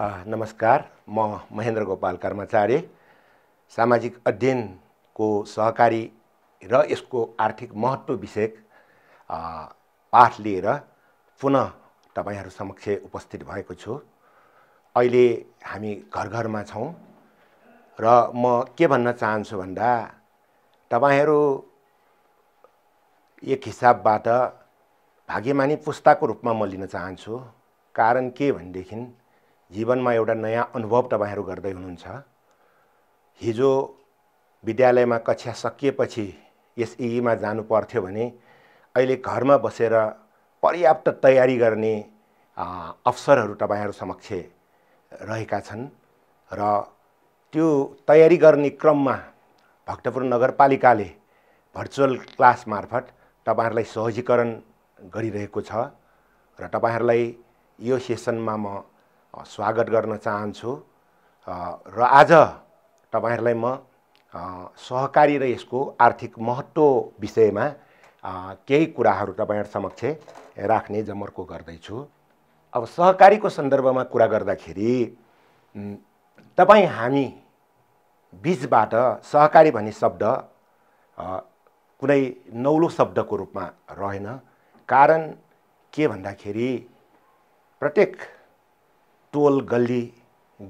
नमस्कार म महेन्द्र गोपाल कर्माचार्य सामाजिक अध्ययनको सहकारी र यसको आर्थिक महत्त्व विषय पाठ लिएर पुनः तपाईँहरू समक्ष उपस्थित भएको छु अहिले हामी घर घरमा छौँ र म के भन्न चाहन्छु भन्दा तपाईँहरू एक हिसाबबाट भाग्यमानी पुस्ताको रूपमा म लिन चाहन्छु कारण के भनेदेखि जीवनमा एउटा नयाँ अनुभव तपाईँहरू गर्दै हुनुहुन्छ हिजो विद्यालयमा कक्षा सकिएपछि एसइईमा जानु पर्थ्यो भने अहिले घरमा बसेर पर्याप्त तयारी गर्ने अवसरहरू तपाईँहरू समक्ष रहेका छन् र त्यो तयारी गर्ने क्रममा भक्तपुर नगरपालिकाले भर्चुअल क्लास मार्फत तपाईँहरूलाई सहजीकरण गरिरहेको छ र तपाईँहरूलाई यो सेसनमा म स्वागत गर्न चाहन्छु र आज तपाईँहरूलाई म सहकारी र यसको आर्थिक महत्त्व विषयमा केही कुराहरू तपाईँहरू समक्ष राख्ने जमर्को गर्दैछु अब सहकारीको सन्दर्भमा कुरा गर्दाखेरि तपाईँ हामी बिचबाट सहकारी भन्ने शब्द कुनै नौलो शब्दको रूपमा रहेन कारण के भन्दाखेरि प्रत्येक टोल गल्ली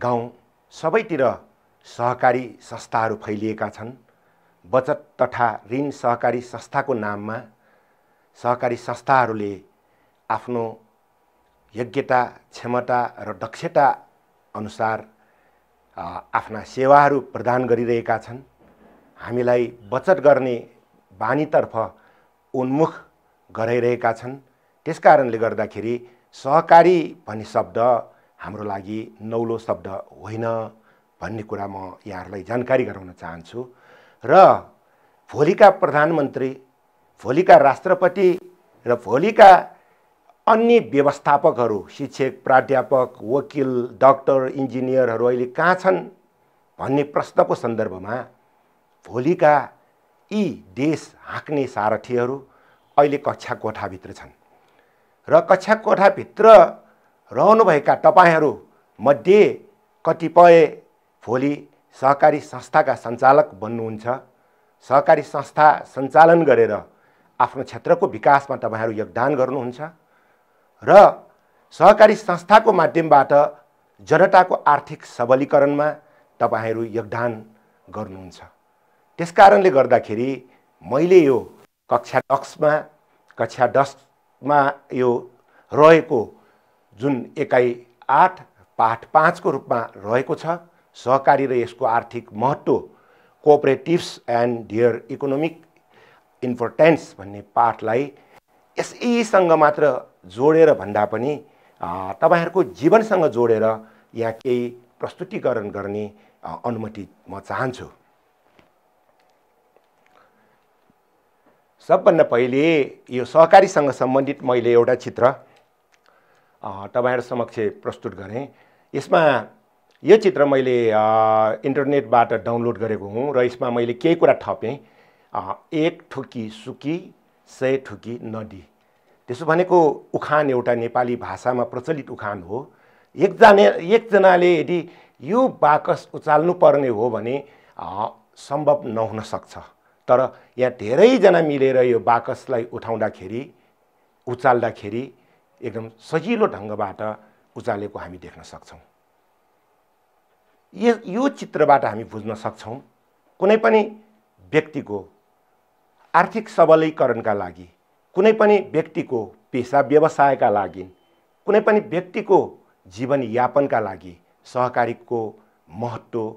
गाउँ सबैतिर सहकारी संस्थाहरू फैलिएका छन् बचत तथा ऋण सहकारी संस्थाको नाममा सहकारी संस्थाहरूले आफ्नो यज्ञता क्षमता र दक्षता अनुसार आफ्ना सेवाहरू प्रदान गरिरहेका छन् हामीलाई बचत गर्ने बानीतर्फ उन्मुख गराइरहेका छन् त्यस कारणले गर्दाखेरि सहकारी भन्ने शब्द हाम्रो लागि नौलो शब्द होइन भन्ने कुरा म यहाँहरूलाई जानकारी गराउन चाहन्छु र भोलिका प्रधानमन्त्री भोलिका राष्ट्रपति र भोलिका अन्य व्यवस्थापकहरू शिक्षक प्राध्यापक वकिल डक्टर इन्जिनियरहरू अहिले कहाँ छन् भन्ने प्रश्नको सन्दर्भमा भोलिका यी देश हाँक्ने सारथीहरू अहिले कक्षा कोठाभित्र छन् र कक्षा कोठाभित्र रहनुभएका तपाईँहरूमध्ये कतिपय भोलि सहकारी संस्थाका सञ्चालक बन्नुहुन्छ सहकारी संस्था सञ्चालन गरेर आफ्नो क्षेत्रको विकासमा तपाईँहरू योगदान गर्नुहुन्छ र सहकारी संस्थाको माध्यमबाट जनताको आर्थिक सबलीकरणमा तपाईँहरू योगदान गर्नुहुन्छ त्यस कारणले गर्दाखेरि मैले यो कक्षा दसमा कक्षा दसमा यो रहेको जुन एकाइ आठ पाठ पाँचको रूपमा रहेको छ सहकारी र यसको आर्थिक महत्त्व cooperatives and their economic importance भन्ने पाठलाई यसैसँग मात्र जोडेर भन्दा पनि तपाईँहरूको जीवनसँग जोडेर यहाँ केही प्रस्तुतिकरण गर्ने अनुमति म चाहन्छु सबभन्दा पहिले यो सहकारीसँग सम्बन्धित मैले एउटा चित्र तपाईँहरू समक्ष प्रस्तुत गरेँ यसमा यो चित्र मैले इन्टरनेटबाट डाउनलोड गरेको हुँ र यसमा मैले केही कुरा थपेँ एक ठुकी सुकी सय ठुकी नदी त्यसो भनेको उखान एउटा नेपाली भाषामा प्रचलित उखान हो एकजना एकजनाले यदि यो बाकस उचाल्नु पर्ने हो भने सम्भव नहुन सक्छ तर यहाँ धेरैजना मिलेर यो बाकसलाई उठाउँदाखेरि उचाल्दाखेरि एकदम सजिलो ढङ्गबाट उचालेको हामी देख्न सक्छौँ यस यो चित्रबाट हामी बुझ्न सक्छौँ कुनै पनि व्यक्तिको आर्थिक सबलीकरणका लागि कुनै पनि व्यक्तिको पेसा व्यवसायका लागि कुनै पनि व्यक्तिको जीवनयापनका लागि सहकारीको महत्त्व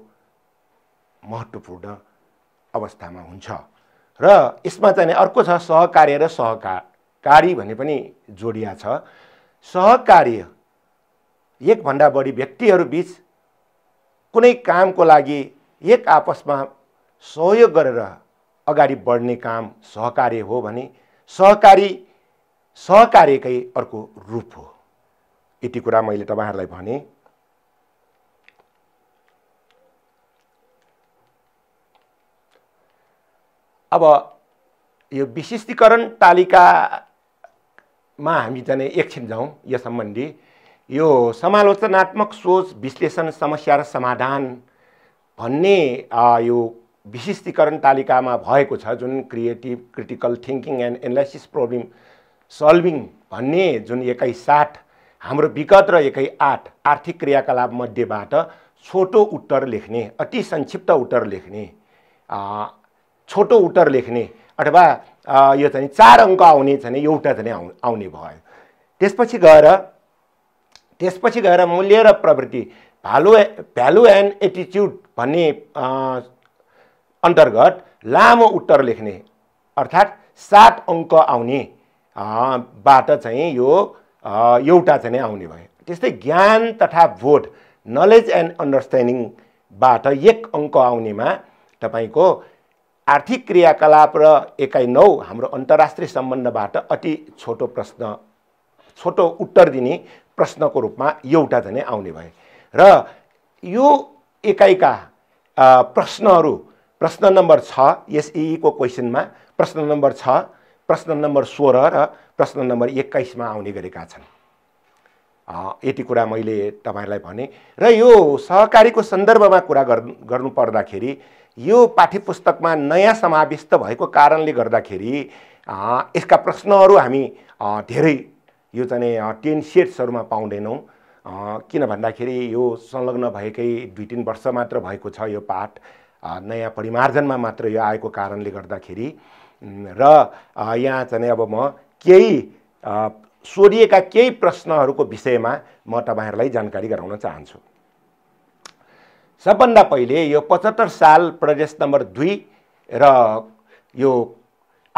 महत्त्वपूर्ण अवस्थामा हुन्छ र यसमा चाहिँ अर्को छ सहकार्य र सहकार कारी भन्ने पनि जोडिया छ सहकार्य एकभन्दा बढी व्यक्तिहरूबिच कुनै कामको लागि एक आपसमा सहयोग गरेर अगाडि बढ्ने काम सहकार्य हो भने सहकारी सहकार्यकै अर्को रूप हो यति कुरा मैले तपाईँहरूलाई भने अब यो विशिष्टीकरण तालिका मा हामी जाने एकछिन जाउँ यो सम्बन्धी यो समालोचनात्मक सोच विश्लेषण समस्या र समाधान भन्ने यो विशिष्टीकरण तालिकामा भएको छ जुन creative critical thinking and analysis problem solving भन्ने जुन एकै साठ हाम्रो विगत र एकै आठ आर्थिक क्रियाकलाप मध्येबाट छोटो उत्तर लेख्ने अति संक्षिप्त उत्तर लेख्ने छोटो उत्तर लेख्ने अथवा यो चाहिँ चार अङ्क आउने चाहिँ एउटा चाहिँ आउ आउने भयो त्यसपछि गएर त्यसपछि गएर मूल्य र प्रवृत्ति भ्यालु भ्यालु एन्ड एटिच्युड भन्ने अन्तर्गत लामो उत्तर लेख्ने अर्थात् सात अङ्क आउने बाट चाहिँ यो एउटा चाहिँ आउने भयो त्यस्तै ज्ञान तथा बोध नलेज एन्ड अन्डरस्ट्यान्डिङबाट एक अङ्क आउनेमा तपाईँको आर्थिक क्रियाकलाप र एकाइ नौ हाम्रो अन्तर्राष्ट्रिय सम्बन्धबाट अति छोटो प्रश्न छोटो उत्तर दिने प्रश्नको रूपमा एउटा झनै आउने भए र यो एकाइका प्रश्नहरू प्रश्न नम्बर छ एसइईको क्वेसनमा प्रश्न नम्बर छ प्रश्न नम्बर सोह्र र प्रश्न नम्बर एक्काइसमा आउने गरेका छन् यति कुरा मैले तपाईँहरूलाई भने र यो सहकारीको सन्दर्भमा कुरा गर्नु गर्नुपर्दाखेरि यो पाठ्य पुस्तकमा नयाँ समाविष्ट भएको कारणले गर्दाखेरि यसका प्रश्नहरू हामी धेरै यो चाहिँ टेन सेट्सहरूमा पाउँदैनौँ किन भन्दाखेरि यो संलग्न भएकै दुई तिन वर्ष मात्र भएको छ यो पाठ नयाँ परिमार्जनमा मात्र यो आएको कारणले गर्दाखेरि र यहाँ चाहिँ अब म केही सोधिएका केही प्रश्नहरूको विषयमा म तपाईँहरूलाई जानकारी गराउन चाहन्छु सबभन्दा पहिले यो पचहत्तर साल प्रदेश नम्बर दुई र यो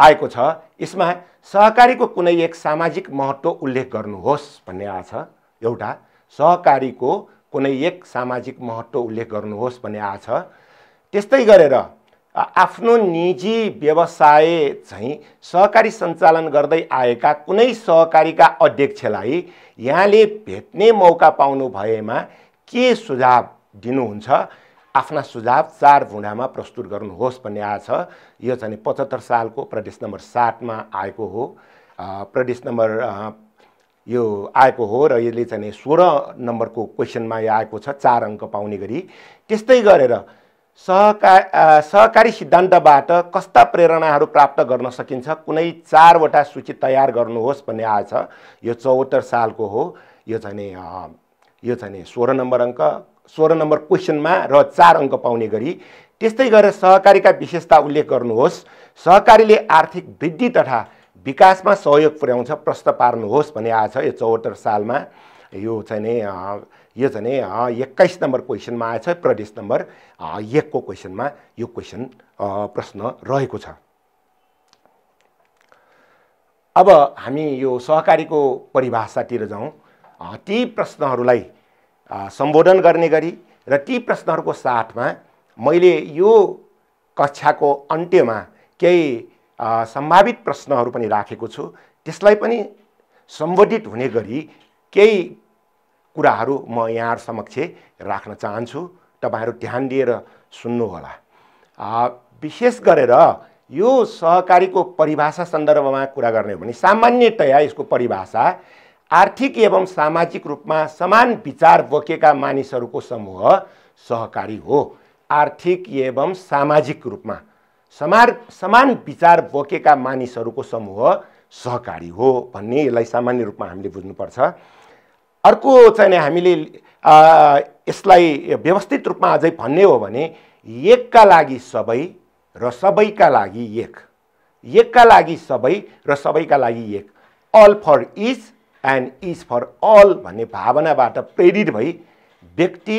आएको छ यसमा सहकारीको कुनै एक सामाजिक महत्त्व उल्लेख गर्नुहोस् भन्ने आएको छ एउटा सहकारीको कुनै एक सामाजिक महत्त्व उल्लेख गर्नुहोस् भन्ने आएको छ त्यस्तै गरेर आफ्नो निजी व्यवसाय चाहिँ सहकारी सञ्चालन गर्दै आएका कुनै सहकारीका अध्यक्षलाई यहाँले भेट्ने मौका पाउनु भएमा के सुझाव दिनुहुन्छ आफ्ना सुझाव चार भुँडामा प्रस्तुत गर्नुहोस् भन्ने आएछ यो चाहिँ पचहत्तर सालको प्रदेश नम्बर सातमा आएको हो प्रदेश नम्बर यो आएको हो र यसले चाहिँ सोह्र नम्बरको क्वेसनमा यो आएको छ चार अङ्क पाउने गरी त्यस्तै गरेर सहका सहकारी सिद्धान्तबाट कस्ता प्रेरणाहरू प्राप्त गर्न सकिन्छ कुनै चारवटा सूची तयार गर्नुहोस् भन्ने आएछ यो चौहत्तर सालको हो यो चाहिँ यो चाहिँ सोह्र नम्बर अङ्क सोह्र नम्बर क्वेसनमा र चार अङ्क पाउने गरी त्यस्तै गरेर सहकारीका विशेषता उल्लेख गर्नुहोस् सहकारीले आर्थिक वृद्धि तथा विकासमा सहयोग पुर्याउँछ प्रश्न पार्नुहोस् भन्ने आएछ यो चौहत्तर सालमा यो चाहिँ यो चाहिँ एक्काइस नम्बर क्वेसनमा आएछ प्रदेश नम्बर एकको क्वेसनमा यो क्वेसन प्रश्न रहेको छ अब हामी यो सहकारीको परिभाषातिर जाउँ ती प्रश्नहरूलाई सम्बोधन गर्ने गरी र ती प्रश्नहरूको साथमा मैले यो कक्षाको अन्त्यमा केही सम्भावित प्रश्नहरू पनि राखेको छु त्यसलाई पनि सम्बोधित हुने गरी केही कुराहरू म यहाँहरू समक्ष राख्न चाहन्छु तपाईँहरू ध्यान दिएर सुन्नुहोला विशेष गरेर यो सहकारीको परिभाषा सन्दर्भमा कुरा गर्ने हो भने सामान्यतया यसको परिभाषा आर्थिक एवं सामाजिक रूपमा समान विचार बोकेका मानिसहरूको समूह सहकारी हो आर्थिक एवं सामाजिक रूपमा समार समान विचार बोकेका मानिसहरूको समूह सहकारी हो भन्ने यसलाई सामान्य रूपमा हामीले बुझ्नुपर्छ अर्को चाहिँ हामीले यसलाई व्यवस्थित रूपमा अझै भन्ने हो भने एकका लागि सबै र सबैका लागि एक एकका लागि सबै र सबैका लागि एक all for each and each for all भन्ने भावनाबाट प्रेरित भई व्यक्ति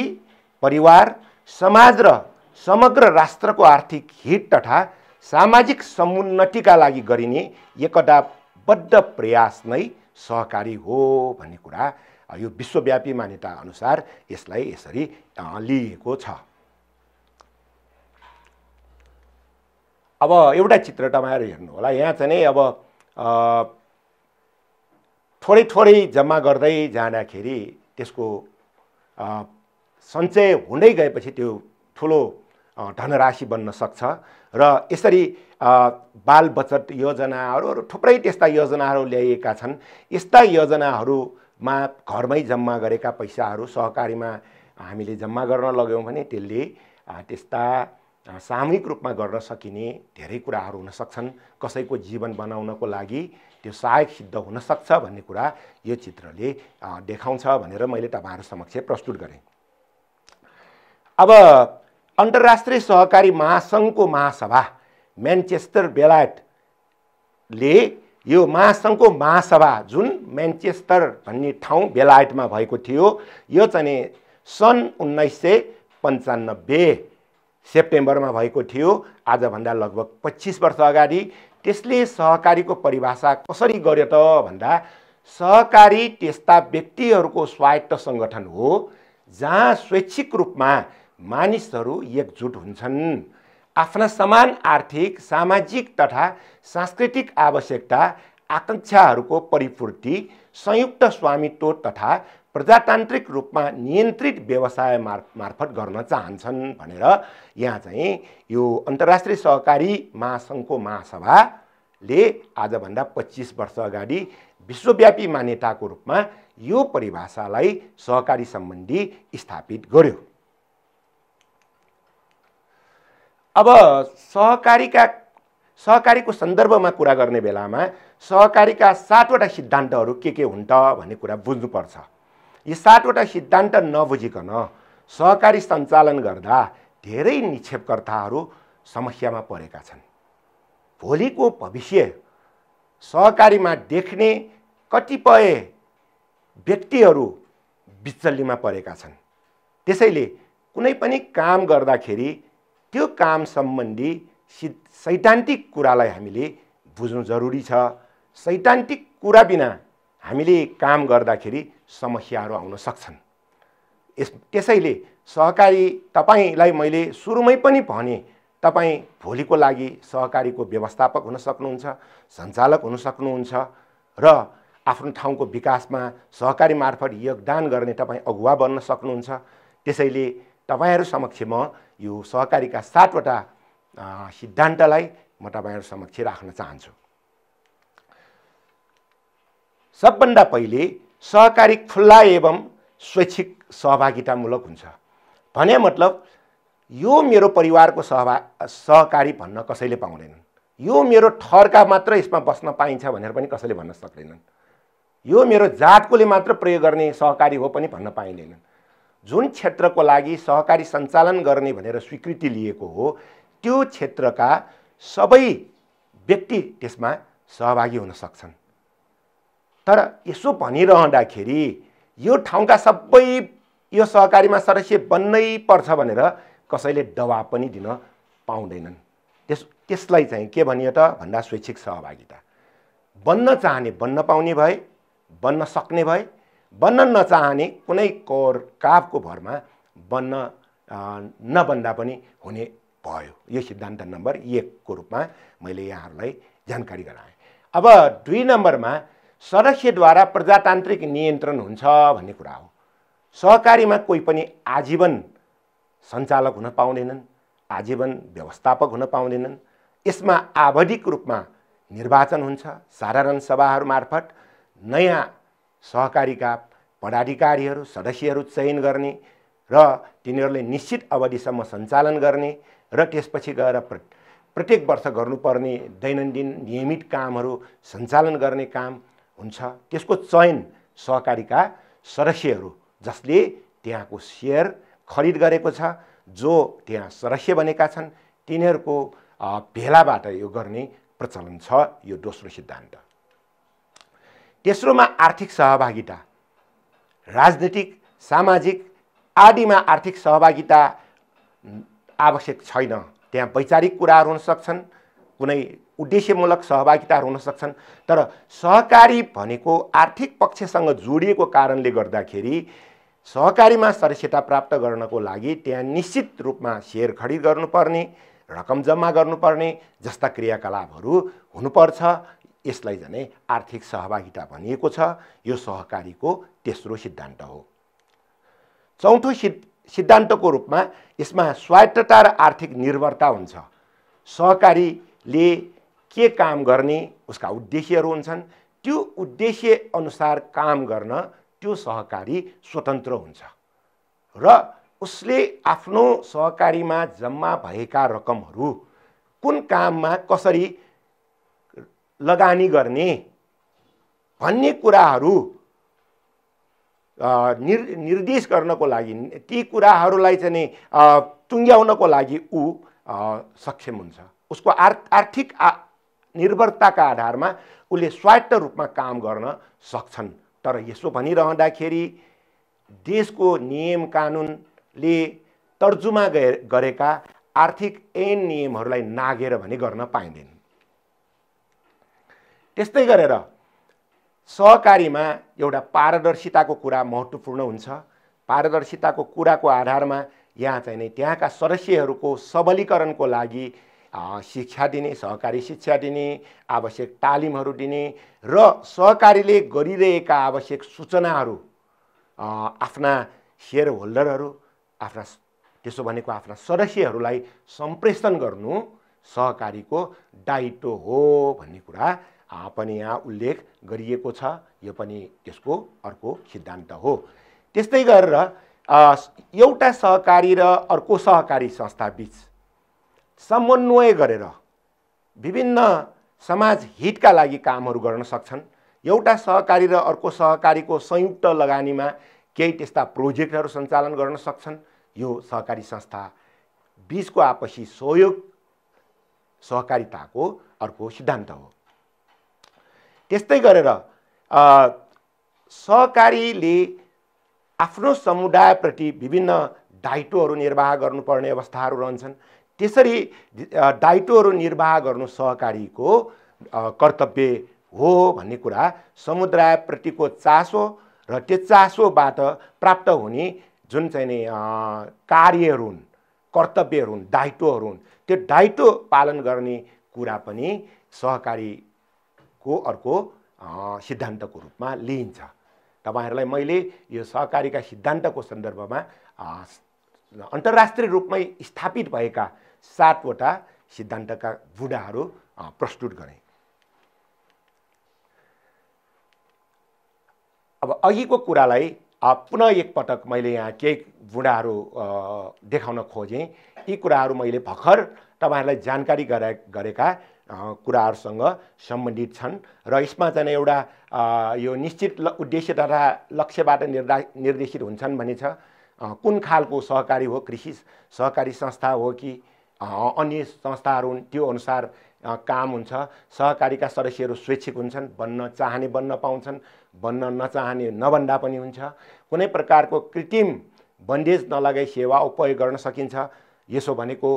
परिवार समाज र समग्र राष्ट्रको आर्थिक हित तथा सामाजिक समुन्नतिका लागि गरिने बद्ध प्रयास नै सहकारी हो भन्ने कुरा यो विश्वव्यापी मान्यता अनुसार यसलाई यसरी लिइएको छ अब एउटा चित्र तपाईँहरू हेर्नु होला यहाँ चाहिँ अब थोरै थोरै जम्मा गर्दै जाँदाखेरि त्यसको सञ्चय हुँदै गएपछि त्यो ठुलो धनराशि बन्न सक्छ र यसरी बाल बचत योजनाहरू अरू थुप्रै त्यस्ता योजनाहरू ल्याइएका छन् यस्ता योजनाहरूमा घरमै जम्मा गरेका पैसाहरू सहकारीमा हामीले जम्मा गर्न लग्यौँ भने त्यसले त्यस्ता सामूहिक रूपमा गर्न सकिने धेरै कुराहरू हुन सक्छन् कसैको जीवन बनाउनको लागि त्यो सहायक सिद्ध हुनसक्छ भन्ने कुरा यो चित्रले देखाउँछ भनेर मैले तपाईँहरू समक्ष प्रस्तुत गरेँ अब अन्तर्राष्ट्रिय सहकारी महासङ्घको महासभा म्यान्चेस्टर बेलायतले यो महासङ्घको महासभा जुन म्यान्चेस्टर भन्ने ठाउँ बेलायतमा भएको थियो यो चाहिँ सन् उन्नाइस सय पन्चानब्बे सेप्टेम्बरमा भएको थियो आजभन्दा लगभग पच्चिस वर्ष अगाडि त्यसले सहकारीको परिभाषा कसरी गर्यो त भन्दा सहकारी त्यस्ता व्यक्तिहरूको स्वायत्त सङ्गठन हो जहाँ स्वैच्छिक रूपमा मानिसहरू एकजुट हुन्छन् आफ्ना समान आर्थिक सामाजिक तथा सांस्कृतिक आवश्यकता आकाङ्क्षाहरूको परिपूर्ति संयुक्त स्वामित्व तथा प्रजातान्त्रिक रूपमा नियन्त्रित व्यवसाय मार् मार्फत गर्न चाहन्छन् भनेर यहाँ चाहिँ यो अन्तर्राष्ट्रिय सहकारी महासङ्घको महासभाले आजभन्दा पच्चिस वर्ष अगाडि विश्वव्यापी मान्यताको रूपमा यो परिभाषालाई सहकारी सम्बन्धी स्थापित गर्यो अब सहकारीका सहकारीको सन्दर्भमा कुरा गर्ने बेलामा सहकारीका सातवटा सिद्धान्तहरू के के हुन् त भन्ने कुरा बुझ्नुपर्छ यी सातवटा सिद्धान्त नबुझिकन सहकारी सञ्चालन गर्दा धेरै निक्षेपकर्ताहरू समस्यामा परेका छन् भोलिको भविष्य सहकारीमा देख्ने कतिपय व्यक्तिहरू बिचल्लीमा परेका छन् त्यसैले कुनै पनि काम गर्दाखेरि त्यो काम सम्बन्धी सि सैद्धान्तिक कुरालाई हामीले बुझ्नु जरुरी छ सैद्धान्तिक कुरा बिना हामीले काम गर्दाखेरि समस्याहरू आउन सक्छन् यस त्यसैले सहकारी तपाईँलाई मैले सुरुमै पनि भने तपाईँ भोलिको लागि सहकारीको व्यवस्थापक हुन सक्नुहुन्छ सञ्चालक हुन सक्नुहुन्छ र आफ्नो ठाउँको विकासमा सहकारी मार्फत योगदान गर्ने तपाईँ अगुवा बन्न सक्नुहुन्छ त्यसैले तपाईँहरू समक्ष म यो सहकारीका सातवटा सिद्धान्तलाई म तपाईँहरू समक्ष राख्न चाहन्छु सबभन्दा पहिले सहकारी खुल्ला एवं स्वैच्छिक सहभागितामूलक हुन्छ भने मतलब यो मेरो परिवारको सहभा सहकारी भन्न कसैले पाउँदैनन् यो मेरो थरका मात्र यसमा बस्न पाइन्छ भनेर पनि कसैले भन्न सक्दैनन् यो मेरो जातकोले मात्र प्रयोग गर्ने सहकारी हो पनि भन्न पाइँदैनन् जुन क्षेत्रको लागि सहकारी सञ्चालन गर्ने भनेर स्वीकृति लिएको हो त्यो क्षेत्रका सबै व्यक्ति त्यसमा सहभागी हुन सक्छन् तर यसो भनिरहँदाखेरि यो ठाउँका सबै यो सहकारीमा सदस्य बन्नै पर्छ भनेर कसैले दबाब पनि दिन पाउँदैनन् त्यस त्यसलाई चाहिँ के भनियो त भन्दा स्वैच्छिक सहभागिता बन्न चाहने बन्न पाउने भए बन्न सक्ने भए बन्न नचाहने कुनै कर कापको भरमा बन्न नबन्दा पनि हुने भयो यो सिद्धान्त नम्बर एकको रूपमा मैले यहाँहरूलाई जानकारी गराएँ अब दुई नम्बरमा सदस्यद्वारा प्रजातान्त्रिक नियन्त्रण हुन्छ भन्ने कुरा हो सहकारीमा कोही पनि आजीवन सञ्चालक हुन पाउँदैनन् आजीवन व्यवस्थापक हुन पाउँदैनन् यसमा आवधिक रूपमा निर्वाचन हुन्छ साधारण सभाहरू मार्फत नयाँ सहकारीका पदाधिकारीहरू सदस्यहरू चयन गर्ने र तिनीहरूले निश्चित अवधिसम्म सञ्चालन गर्ने र त्यसपछि गएर प्र प्रत्येक वर्ष गर्नुपर्ने दैनन्दिन नियमित कामहरू सञ्चालन गर्ने काम हुन्छ त्यसको चयन सहकारीका सदस्यहरू जसले त्यहाँको सेयर खरिद गरेको छ जो त्यहाँ सदस्य बनेका छन् तिनीहरूको भेलाबाट यो गर्ने प्रचलन छ यो दोस्रो सिद्धान्त तेस्रोमा आर्थिक सहभागिता राजनीतिक सामाजिक आदिमा आर्थिक सहभागिता आवश्यक छैन त्यहाँ वैचारिक कुराहरू हुन सक्छन् कुनै उद्देश्यमूलक सहभागिताहरू हुन सक्छन् तर सहकारी भनेको आर्थिक पक्षसँग जोडिएको कारणले गर्दाखेरि सहकारीमा सदस्यता प्राप्त गर्नको लागि त्यहाँ निश्चित रूपमा सेयर खरिद गर्नुपर्ने रकम जम्मा गर्नुपर्ने जस्ता क्रियाकलापहरू हुनुपर्छ यसलाई झनै आर्थिक सहभागिता भनिएको छ यो सहकारीको तेस्रो सिद्धान्त हो चौथो सिद्ध सिद्धान्तको रूपमा यसमा स्वायत्तता र आर्थिक निर्भरता हुन्छ सहकारीले के काम गर्ने उसका उद्देश्यहरू हुन्छन् त्यो उद्देश्य अनुसार काम गर्न त्यो सहकारी स्वतन्त्र हुन्छ र उसले आफ्नो सहकारीमा जम्मा भएका रकमहरू कुन काममा कसरी लगानी गर्ने भन्ने कुराहरू निर् निर्देश गर्नको लागि ती कुराहरूलाई चाहिँ नि टुङ्ग्याउनको लागि ऊ सक्षम हुन्छ उसको आर्थिक निर्भरताका आधारमा उसले स्वायत्त रूपमा काम गर्न सक्छन् तर यसो भनिरहँदाखेरि देशको नियम कानुनले तर्जुमा गए गरेका आर्थिक ऐन नियमहरूलाई नागेर भने गर्न पाइँदैन त्यस्तै गरेर सहकारीमा एउटा पारदर्शिताको कुरा महत्त्वपूर्ण हुन्छ पारदर्शिताको कुराको आधारमा यहाँ चाहिँ नै त्यहाँका सदस्यहरूको सबलीकरणको लागि शिक्षा दिने सहकारी शिक्षा दिने आवश्यक तालिमहरू दिने र सहकारीले गरिरहेका आवश्यक सूचनाहरू आफ्ना सेयर होल्डरहरू आफ्ना त्यसो भनेको आफ्ना सदस्यहरूलाई सम्प्रेषण गर्नु सहकारीको दायित्व हो भन्ने कुरा पनि यहाँ उल्लेख गरिएको छ यो पनि त्यसको अर्को सिद्धान्त हो त्यस्तै गरेर एउटा सहकारी र अर्को सहकारी संस्थाबिच समन्वय गरेर विभिन्न समाज हितका लागि कामहरू गर्न सक्छन् एउटा सहकारी र अर्को सहकारीको संयुक्त लगानीमा केही त्यस्ता प्रोजेक्टहरू सञ्चालन गर्न सक्छन् यो सहकारी संस्था बिचको आपसी सहयोग सहकारिताको अर्को सिद्धान्त हो त्यस्तै गरेर सहकारीले आफ्नो समुदायप्रति विभिन्न दायित्वहरू निर्वाह गर्नुपर्ने अवस्थाहरू रहन्छन् त्यसरी दायित्वहरू निर्वाह गर्नु सहकारीको कर्तव्य हो भन्ने कुरा समुदायप्रतिको चासो र त्यो चासोबाट प्राप्त हुने जुन चाहिँ नि कार्यहरू हुन् कर्तव्यहरू हुन् दायित्वहरू हुन् त्यो दायित्व पालन गर्ने कुरा पनि सहकारीको अर्को सिद्धान्तको रूपमा लिइन्छ तपाईँहरूलाई मैले यो सहकारीका सिद्धान्तको सन्दर्भमा अन्तर्राष्ट्रिय रूपमै स्थापित भएका सातवटा सिद्धान्तका बुढाहरू प्रस्तुत गरे अब अघिको कुरालाई पुनः एकपटक मैले यहाँ केही बुढाहरू देखाउन खोजेँ यी कुराहरू मैले भर्खर तपाईँहरूलाई जानकारी गरे गरेका कुराहरूसँग सम्बन्धित छन् र यसमा चाहिँ एउटा यो निश्चित ल उद्देश्य तथा लक्ष्यबाट निर्दा निर्देशित हुन्छन् भन्ने छ कुन खालको सहकारी हो कृषि सहकारी संस्था हो कि अन्य संस्थाहरू त्यो अनुसार काम हुन्छ सहकारीका सदस्यहरू स्वेच्छिक हुन्छन् बन्न चाहने बन्न पाउँछन् बन्न नचाहने नबन्दा पनि हुन्छ कुनै प्रकारको कृत्रिम बन्देज नलगाई सेवा उपयोग गर्न सकिन्छ यसो भनेको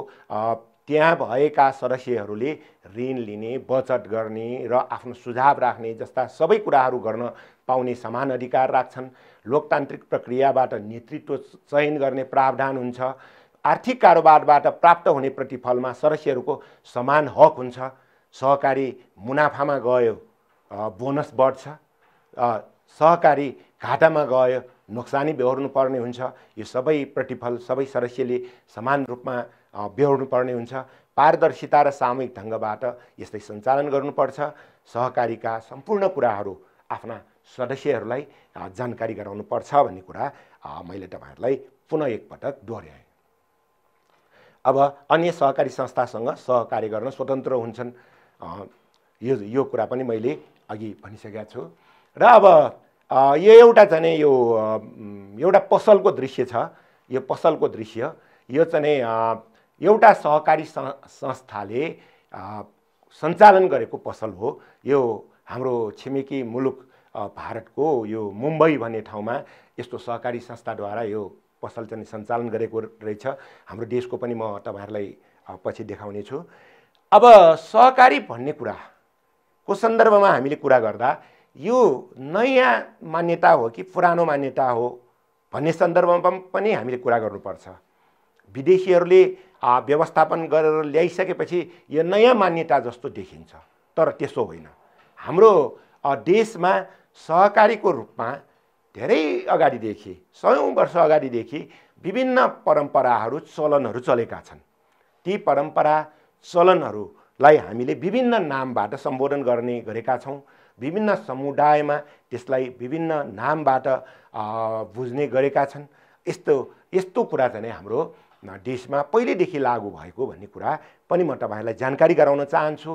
त्यहाँ भएका सदस्यहरूले ऋण लिने बचत गर्ने र आफ्नो सुझाव राख्ने जस्ता सबै कुराहरू गर्न पाउने समान अधिकार राख्छन् लोकतान्त्रिक प्रक्रियाबाट नेतृत्व चयन गर्ने प्रावधान हुन्छ आर्थिक कारोबारबाट प्राप्त हुने प्रतिफलमा सदस्यहरूको समान हक हुन्छ सहकारी मुनाफामा गयो बोनस बढ्छ सहकारी घाटामा गयो नोक्सानी बेहोर्नु पर्ने हुन्छ यो सबै प्रतिफल सबै सदस्यले समान रूपमा बेहोर्नु पर्ने हुन्छ पारदर्शिता र सामूहिक ढङ्गबाट यस्तै सञ्चालन गर्नुपर्छ सहकारीका सम्पूर्ण कुराहरू आफ्ना सदस्यहरूलाई जानकारी गराउनुपर्छ भन्ने कुरा मैले तपाईँहरूलाई पुनः एकपटक दोहोऱ्याएँ अब अन्य सहकारी संस्थासँग सहकार्य गर्न स्वतन्त्र हुन्छन् यो यो कुरा पनि मैले अघि भनिसकेका छु र अब यो एउटा चाहिँ यो एउटा पसलको दृश्य छ यो पसलको दृश्य यो चाहिँ एउटा सहकारी संस्थाले सञ्चालन गरेको पसल हो यो हाम्रो छिमेकी मुलुक भारतको यो मुम्बई भन्ने ठाउँमा यस्तो सहकारी संस्थाद्वारा यो पसल चाहिँ सञ्चालन गरेको रहेछ हाम्रो देशको पनि म तपाईँहरूलाई पछि देखाउने छु अब सहकारी भन्ने कुराको सन्दर्भमा हामीले कुरा गर्दा यो नयाँ मान्यता हो कि पुरानो मान्यता हो भन्ने सन्दर्भमा पनि हामीले कुरा गर्नुपर्छ विदेशीहरूले व्यवस्थापन गरेर ल्याइसकेपछि यो नयाँ मान्यता जस्तो देखिन्छ तर त्यसो होइन हाम्रो देशमा सहकारीको रूपमा धेरै अगाडिदेखि सयौँ वर्ष अगाडिदेखि विभिन्न परम्पराहरू चलनहरू चलेका छन् ती परम्परा चलनहरूलाई हामीले विभिन्न नामबाट सम्बोधन गर्ने गरेका छौँ विभिन्न समुदायमा त्यसलाई विभिन्न नामबाट बुझ्ने गरेका छन् यस्तो यस्तो कुरा चाहिँ हाम्रो देशमा पहिलेदेखि लागु भएको भन्ने कुरा पनि म तपाईँहरूलाई जानकारी गराउन चाहन्छु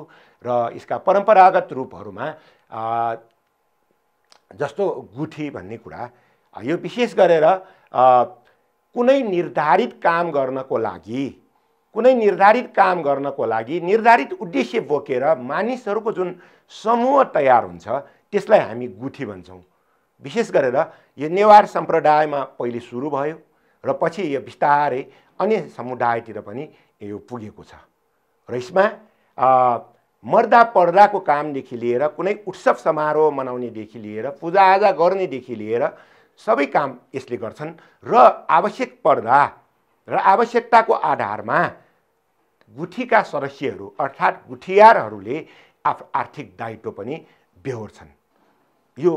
र यसका परम्परागत रूपहरूमा जस्तो गुठी भन्ने कुरा यो विशेष गरेर कुनै निर्धारित काम गर्नको लागि कुनै निर्धारित काम गर्नको लागि निर्धारित उद्देश्य बोकेर मानिसहरूको जुन समूह तयार हुन्छ त्यसलाई हामी गुठी भन्छौँ विशेष गरेर यो नेवार सम्प्रदायमा पहिले सुरु भयो र पछि यो बिस्तारै अन्य समुदायतिर पनि यो पुगेको छ र यसमा मर्दा पर्दाको कामदेखि लिएर कुनै उत्सव समारोह मनाउनेदेखि लिएर पूजाआजा गर्नेदेखि लिएर सबै काम यसले गर्छन् र आवश्यक पर्दा र आवश्यकताको आधारमा गुठीका सदस्यहरू अर्थात् गुठियारहरूले आफ आर्थिक दायित्व पनि बेहोर्छन् यो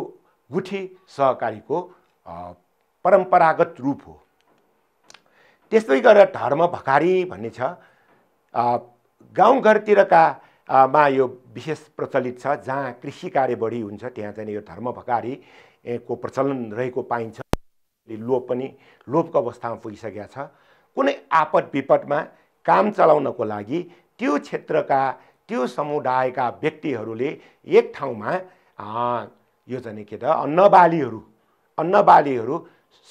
गुठी सहकारीको परम्परागत रूप हो त्यस्तै गरेर धर्म भकारी भन्ने छ गाउँघरतिरका मा यो विशेष प्रचलित छ जहाँ कृषि कार्य बढी हुन्छ त्यहाँ चाहिँ यो धर्म भकारी को प्रचलन रहेको पाइन्छ लोप पनि लोपको अवस्थामा पुगिसकेका छ कुनै आपद विपदमा काम चलाउनको लागि त्यो क्षेत्रका त्यो समुदायका व्यक्तिहरूले एक ठाउँमा यो चाहिँ के त अन्नबालीहरू अन्नबालीहरू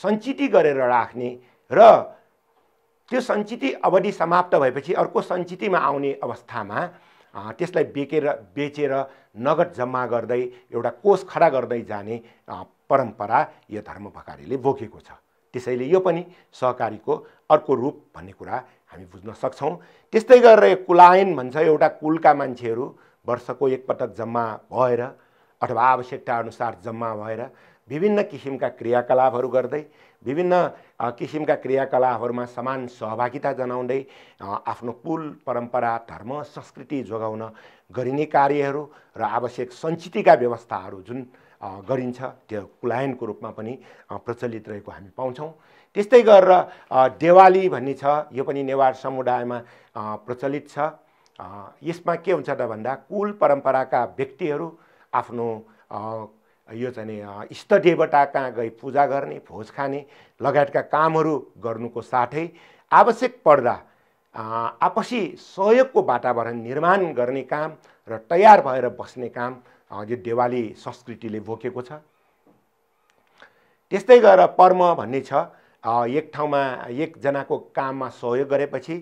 सञ्चित गरेर राख्ने र त्यो सञ्चित अवधि समाप्त भएपछि अर्को सञ्चितमा आउने अवस्थामा त्यसलाई बेकेर बेचेर नगद जम्मा गर्दै एउटा कोष खडा गर्दै जाने परम्परा यो धर्म भकारीले बोकेको छ त्यसैले यो पनि सहकारीको अर्को रूप भन्ने कुरा हामी बुझ्न सक्छौँ त्यस्तै गरेर यो कुलायन भन्छ एउटा कुलका मान्छेहरू वर्षको एकपटक जम्मा भएर अथवा आवश्यकताअनुसार जम्मा भएर विभिन्न किसिमका क्रियाकलापहरू गर्दै विभिन्न किसिमका क्रियाकलापहरूमा समान सहभागिता जनाउँदै आफ्नो कुल परम्परा धर्म संस्कृति जोगाउन गरिने कार्यहरू र आवश्यक सञ्चितिका व्यवस्थाहरू जुन गरिन्छ त्यो कुलायनको रूपमा पनि प्रचलित रहेको हामी पाउँछौँ त्यस्तै गरेर देवाली भन्ने छ यो पनि नेवार समुदायमा प्रचलित छ यसमा के हुन्छ त भन्दा कुल परम्पराका व्यक्तिहरू आफ्नो यो चाहिँ इष्टदेवता कहाँ गई पूजा गर्ने भोज खाने लगायतका कामहरू गर्नुको साथै आवश्यक पर्दा आपसी सहयोगको वातावरण निर्माण गर्ने काम र तयार भएर बस्ने काम यो देवाली संस्कृतिले बोकेको छ त्यस्तै गरेर पर्म भन्ने छ एक ठाउँमा एकजनाको काममा सहयोग गरेपछि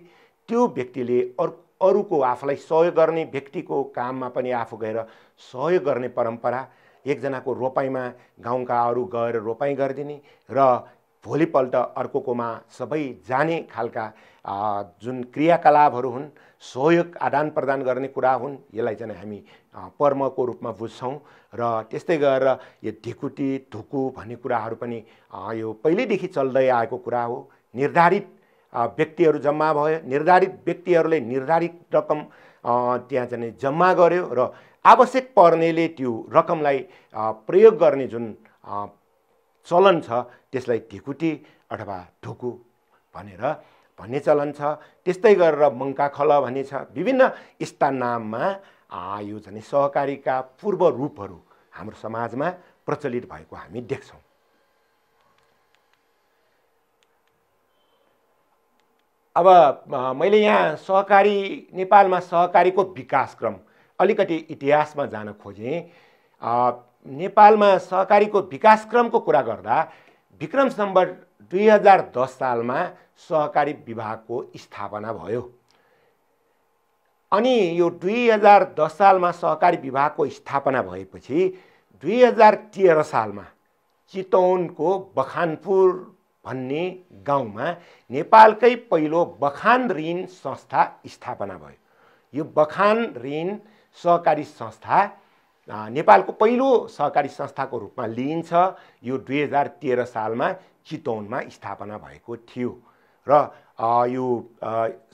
त्यो व्यक्तिले अरू अरूको आफूलाई सहयोग गर्ने व्यक्तिको काममा पनि आफू गएर सहयोग गर्ने परम्परा एकजनाको रोपाइँमा गाउँका अरू गएर रोपाइँ गरिदिने र भोलिपल्ट अर्कोकोमा सबै जाने खालका जुन क्रियाकलापहरू हुन् सहयोग आदान प्रदान गर्ने कुरा हुन् यसलाई चाहिँ हामी पर्मको रूपमा बुझ्छौँ र त्यस्तै गरेर यो ढिकुटी धुकु भन्ने कुराहरू पनि यो पहिल्यैदेखि चल्दै आएको कुरा हो निर्धारित व्यक्तिहरू जम्मा भयो निर्धारित व्यक्तिहरूले निर्धारित रकम त्यहाँ चाहिँ जम्मा गर्यो र आवश्यक पर्नेले त्यो रकमलाई प्रयोग गर्ने जुन चलन छ त्यसलाई ढिकुटे अथवा ढोकु भनेर भन्ने चलन छ त्यस्तै गरेर मङ्का खल भन्ने छ विभिन्न यस्ता नाममा यो झन् सहकारीका पूर्व रूपहरू हाम्रो समाजमा प्रचलित भएको हामी देख्छौँ अब मैले यहाँ सहकारी नेपालमा सहकारीको विकासक्रम अलिकति इतिहासमा जान खोजेँ नेपालमा सहकारीको विकासक्रमको कुरा गर्दा विक्रम सम्बर दुई हजार दस सालमा सहकारी विभागको स्थापना भयो अनि यो दुई हजार दस सालमा सहकारी विभागको स्थापना भएपछि दुई हजार तेह्र सालमा चितौनको बखानपुर भन्ने गाउँमा नेपालकै पहिलो बखान ऋण संस्था स्थापना भयो यो बखान ऋण सहकारी संस्था नेपालको पहिलो सहकारी संस्थाको रूपमा लिइन्छ यो दुई हजार तेह्र सालमा चितौनमा स्थापना भएको थियो र यो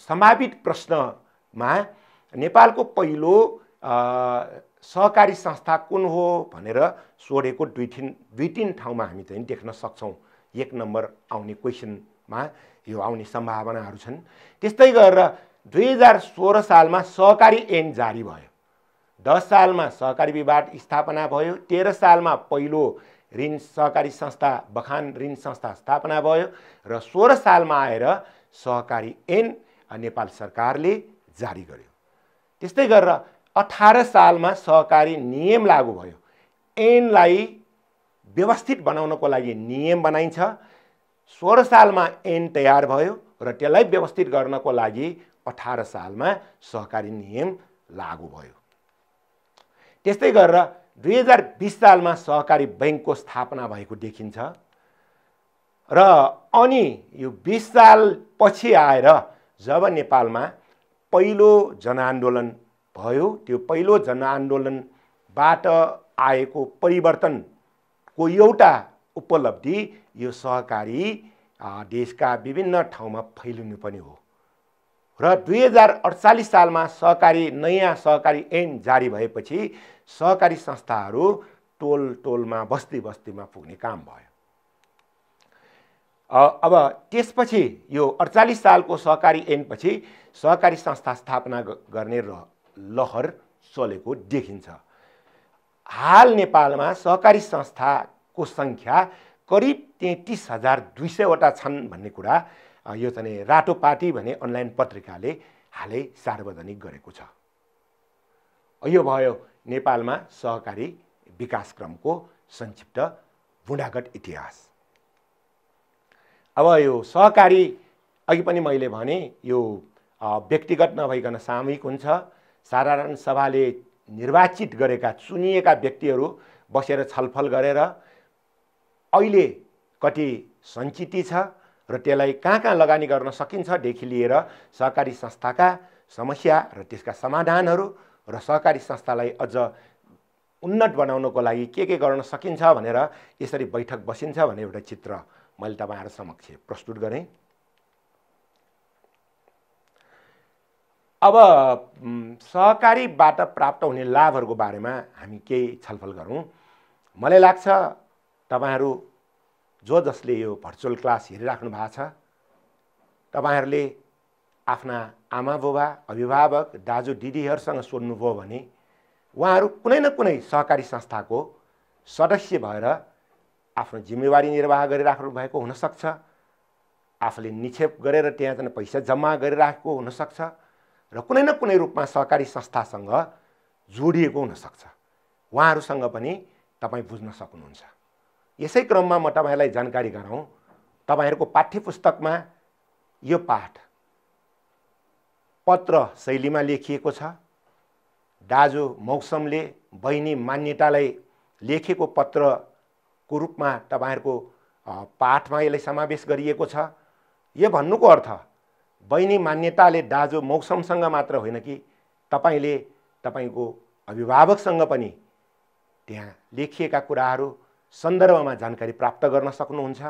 सम्भावित प्रश्नमा नेपालको पहिलो सहकारी संस्था कुन हो भनेर सोधेको दुई तिन दुई तिन ठाउँमा हामी चाहिँ देख्न सक्छौँ एक नम्बर आउने क्वेसनमा यो आउने सम्भावनाहरू छन् त्यस्तै गरेर दुई हजार सोह्र सालमा सहकारी ऐन जारी भयो दस सालमा सहकारी विभाग स्थापना भयो तेह्र सालमा पहिलो ऋण सहकारी संस्था बखान ऋण संस्था स्थापना भयो र सोह्र सालमा आएर सहकारी एन नेपाल सरकारले जारी गर्यो त्यस्तै गरेर अठार सालमा सहकारी नियम लागू भयो ऐनलाई व्यवस्थित बनाउनको लागि नियम बनाइन्छ सोह्र सालमा ऐन तयार भयो र त्यसलाई व्यवस्थित गर्नको लागि अठार सालमा सहकारी नियम लागू भयो त्यस्तै गरेर दुई हजार बिस सालमा सहकारी ब्याङ्कको स्थापना भएको देखिन्छ र अनि यो बिस सालपछि आएर जब नेपालमा पहिलो जनआन्दोलन भयो त्यो पहिलो जनआन्दोलनबाट आएको परिवर्तनको एउटा उपलब्धि यो सहकारी देशका विभिन्न ठाउँमा फैलिनु पनि हो र दुई हजार अडचालिस सालमा सहकारी नयाँ सहकारी ऐन जारी भएपछि सहकारी संस्थाहरू टोल टोलमा बस्ती बस्तीमा पुग्ने काम भयो अब त्यसपछि यो अडचालिस सालको सहकारी ऐनपछि सहकारी संस्था स्थापना गर्ने र लहर चलेको देखिन्छ हाल नेपालमा सहकारी संस्थाको सङ्ख्या करिब तेत्तिस हजार दुई सयवटा छन् भन्ने कुरा यो चाहिँ रातो पार्टी भन्ने अनलाइन पत्रिकाले हालै सार्वजनिक गरेको छ यो भयो नेपालमा सहकारी विकासक्रमको संक्षिप्त बुढागत इतिहास अब यो सहकारी अघि पनि मैले भने यो व्यक्तिगत नभइकन सामूहिक हुन्छ साधारण सभाले निर्वाचित गरेका चुनिएका व्यक्तिहरू बसेर छलफल गरेर अहिले कति सञ्चित छ र त्यसलाई कहाँ कहाँ लगानी गर्न सकिन्छ देखि लिएर सहकारी संस्थाका समस्या र त्यसका समाधानहरू र सहकारी संस्थालाई अझ उन्नत बनाउनको लागि के के गर्न सकिन्छ भनेर यसरी बैठक बसिन्छ भन्ने एउटा चित्र मैले तपाईँहरू समक्ष प्रस्तुत गरेँ अब सहकारीबाट प्राप्त हुने लाभहरूको बारेमा हामी केही छलफल गरौँ मलाई लाग्छ तपाईँहरू जो जसले यो भर्चुअल क्लास हेरिराख्नु भएको छ तपाईँहरूले आफ्ना आमा बुबा अभिभावक दाजु दिदीहरूसँग सोध्नुभयो भने उहाँहरू कुनै न कुनै सहकारी संस्थाको सदस्य भएर आफ्नो जिम्मेवारी निर्वाह गरिराख्नु भएको हुनसक्छ आफूले निक्षेप गरेर त्यहाँ चाहिँ पैसा जम्मा गरिराखेको हुनसक्छ र कुनै न कुनै रूपमा सहकारी संस्थासँग जोडिएको हुनसक्छ उहाँहरूसँग पनि तपाईँ बुझ्न सक्नुहुन्छ यसै क्रममा म तपाईँहरूलाई जानकारी गराउँ तपाईँहरूको पाठ्य पुस्तकमा यो पाठ पत्र शैलीमा लेखिएको छ दाजु मौसमले बहिनी मान्यतालाई लेखेको पत्रको रूपमा तपाईँहरूको पाठमा यसलाई समावेश गरिएको छ यो भन्नुको अर्थ बहिनी मान्यताले दाजु मौसमसँग मात्र होइन कि तपाईँले तपाईँको अभिभावकसँग पनि त्यहाँ लेखिएका कुराहरू सन्दर्भमा जानकारी प्राप्त गर्न सक्नुहुन्छ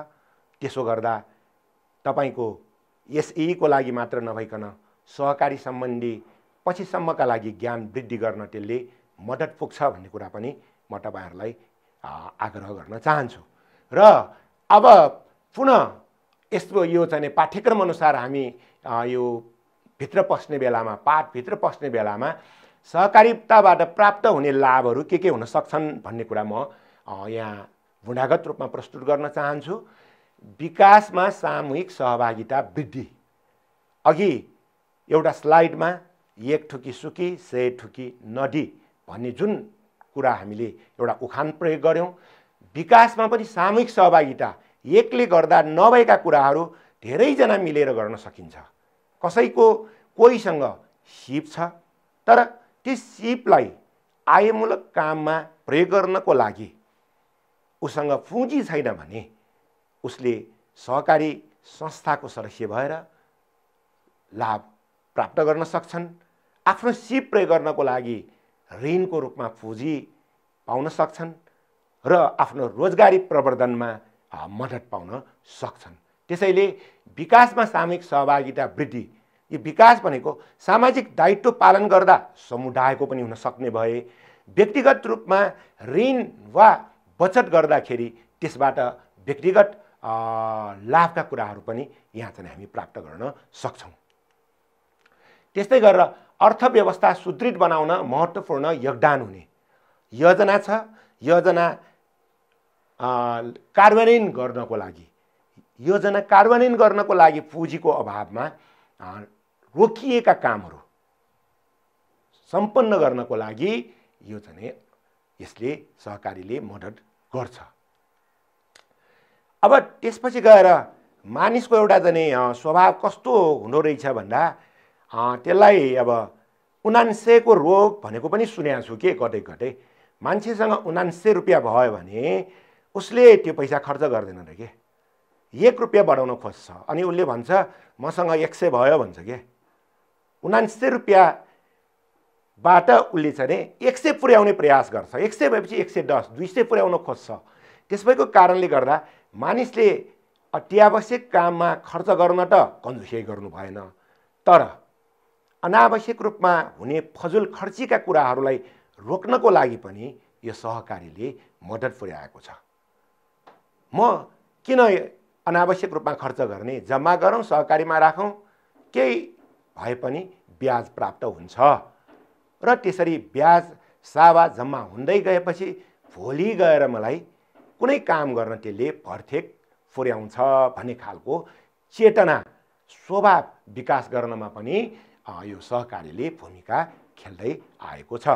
त्यसो गर्दा तपाईँको एसईको लागि मात्र नभइकन सहकारी सम्बन्धी पछिसम्मका लागि ज्ञान वृद्धि गर्न त्यसले मद्दत पुग्छ भन्ने कुरा पनि म तपाईँहरूलाई आग्रह गर्न चाहन्छु र अब पुनः यस्तो यो चाहिँ पाठ्यक्रम अनुसार हामी यो भित्र पस्ने बेलामा पाठभित्र पस्ने बेलामा सहकारिताबाट प्राप्त हुने लाभहरू के के हुन सक्छन् भन्ने कुरा म यहाँ गुणागत रूपमा प्रस्तुत गर्न चाहन्छु विकासमा सामूहिक सहभागिता वृद्धि अघि एउटा स्लाइडमा एक ठुकी सुकी सय ठुकी नदी भन्ने जुन कुरा हामीले एउटा उखान प्रयोग गऱ्यौँ विकासमा पनि सामूहिक सहभागिता एकले गर्दा नभएका कुराहरू धेरैजना मिलेर गर्न सकिन्छ कसैको कोहीसँग सिप छ तर त्यो सिपलाई आयमूलक काममा प्रयोग गर्नको लागि उसँग पुँजी छैन भने उसले सहकारी संस्थाको सदस्य भएर लाभ प्राप्त गर्न सक्छन् आफ्नो सिप प्रयोग गर्नको लागि ऋणको रूपमा पुँजी पाउन सक्छन् र आफ्नो रोजगारी प्रवर्धनमा मद्दत पाउन सक्छन् त्यसैले विकासमा सामूहिक सहभागिता वृद्धि यो विकास भनेको सामाजिक दायित्व पालन गर्दा समुदायको पनि हुन सक्ने भए व्यक्तिगत रूपमा ऋण वा बचत गर्दाखेरि त्यसबाट व्यक्तिगत लाभका कुराहरू पनि यहाँ चाहिँ हामी प्राप्त गर्न सक्छौँ त्यस्तै गरेर अर्थव्यवस्था सुदृढ बनाउन महत्त्वपूर्ण योगदान हुने योजना छ योजना कार्यान्वयन गर्नको लागि योजना कार्यान्वयन गर्नको लागि पुँजीको अभावमा रोकिएका कामहरू सम्पन्न गर्नको लागि यो चाहिँ यसले सहकारीले मद्दत गर्छ अब त्यसपछि गएर मानिसको एउटा जाने स्वभाव कस्तो हुँदो रहेछ भन्दा त्यसलाई अब उनान्सेको रोग भनेको पनि सुनेको छु के कतै कतै मान्छेसँग उनान्से रुपियाँ भयो भने उसले त्यो पैसा खर्च गर्दैन रे के एक रुपियाँ बढाउन खोज्छ अनि उसले भन्छ मसँग एक सय भयो भन्छ के उनान्से रुपियाँ बाट उसले चाहिँ एक सय पुर्याउने प्रयास गर्छ एक सय भएपछि एक सय दस दुई सय पुर्याउन खोज्छ त्यस भएको कारणले गर्दा मानिसले अत्यावश्यक काममा खर्च गर्न त कन्जुसै गर्नु भएन तर अनावश्यक रूपमा हुने फजुल खर्चीका कुराहरूलाई रोक्नको लागि पनि यो सहकारीले मद्दत पुर्याएको छ म किन अनावश्यक रूपमा खर्च गर्ने जम्मा गरौँ सहकारीमा राखौँ केही भए पनि ब्याज प्राप्त हुन्छ र त्यसरी ब्याज सावा जम्मा हुँदै गएपछि भोलि गएर मलाई कुनै काम गर्न त्यसले भर्थेक पुर्याउँछ भन्ने खालको चेतना स्वभाव विकास गर्नमा पनि यो सहकारीले भूमिका खेल्दै आएको छ